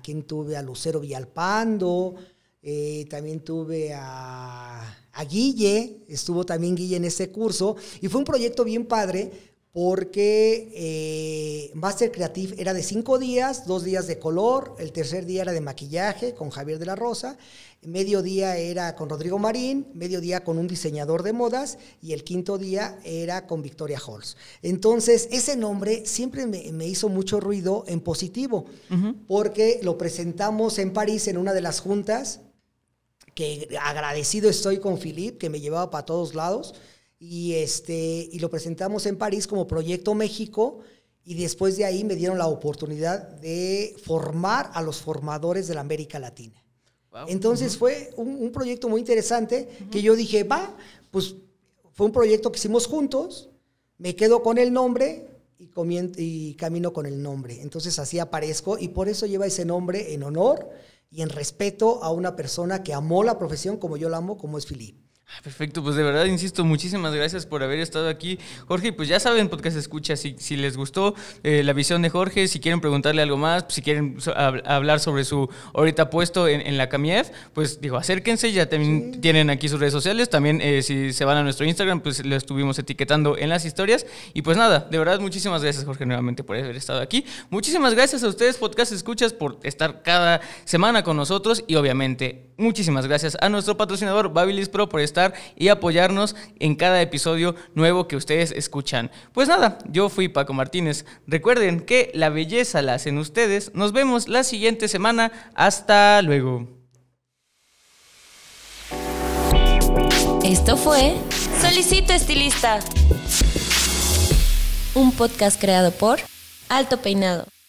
quien tuve a Lucero Villalpando, eh, también tuve a, a Guille, estuvo también Guille en ese curso, y fue un proyecto bien padre porque eh, Master Creative era de cinco días, dos días de color, el tercer día era de maquillaje con Javier de la Rosa, medio día era con Rodrigo Marín, medio día con un diseñador de modas y el quinto día era con Victoria Halls. Entonces, ese nombre siempre me, hizo mucho ruido en positivo, porque lo presentamos en París en una de las juntas, que agradecido estoy con Philippe, que me llevaba para todos lados y, este, y lo presentamos en París como Proyecto México y después de ahí me dieron la oportunidad de formar a los formadores de la América Latina. Entonces fue un, proyecto muy interesante que yo dije, va, pues fue un proyecto que hicimos juntos, me quedo con el nombre y, y camino con el nombre. Entonces así aparezco y por eso lleva ese nombre en honor y en respeto a una persona que amó la profesión como yo la amo, como es Filipe. Perfecto, pues de verdad, insisto, muchísimas gracias por haber estado aquí, Jorge. Pues ya saben, podcast escucha, si, les gustó eh, la visión de Jorge, si quieren preguntarle algo más, si quieren hablar sobre su ahorita puesto en, la camief pues digo, acérquense, ya también tienen aquí sus redes sociales, también eh, si se van a nuestro Instagram, pues lo estuvimos etiquetando en las historias. Y pues nada, de verdad, muchísimas gracias, Jorge, nuevamente por haber estado aquí. Muchísimas gracias a ustedes, podcast escuchas, por estar cada semana con nosotros y obviamente muchísimas gracias a nuestro patrocinador, Babilis Pro, por estar y apoyarnos en cada episodio nuevo que ustedes escuchan. Pues nada, yo fui Paco Martínez. Recuerden que la belleza la hacen ustedes. Nos vemos la siguiente semana. Hasta luego. Esto fue Solicito Estilista, un podcast creado por Alto Peinado.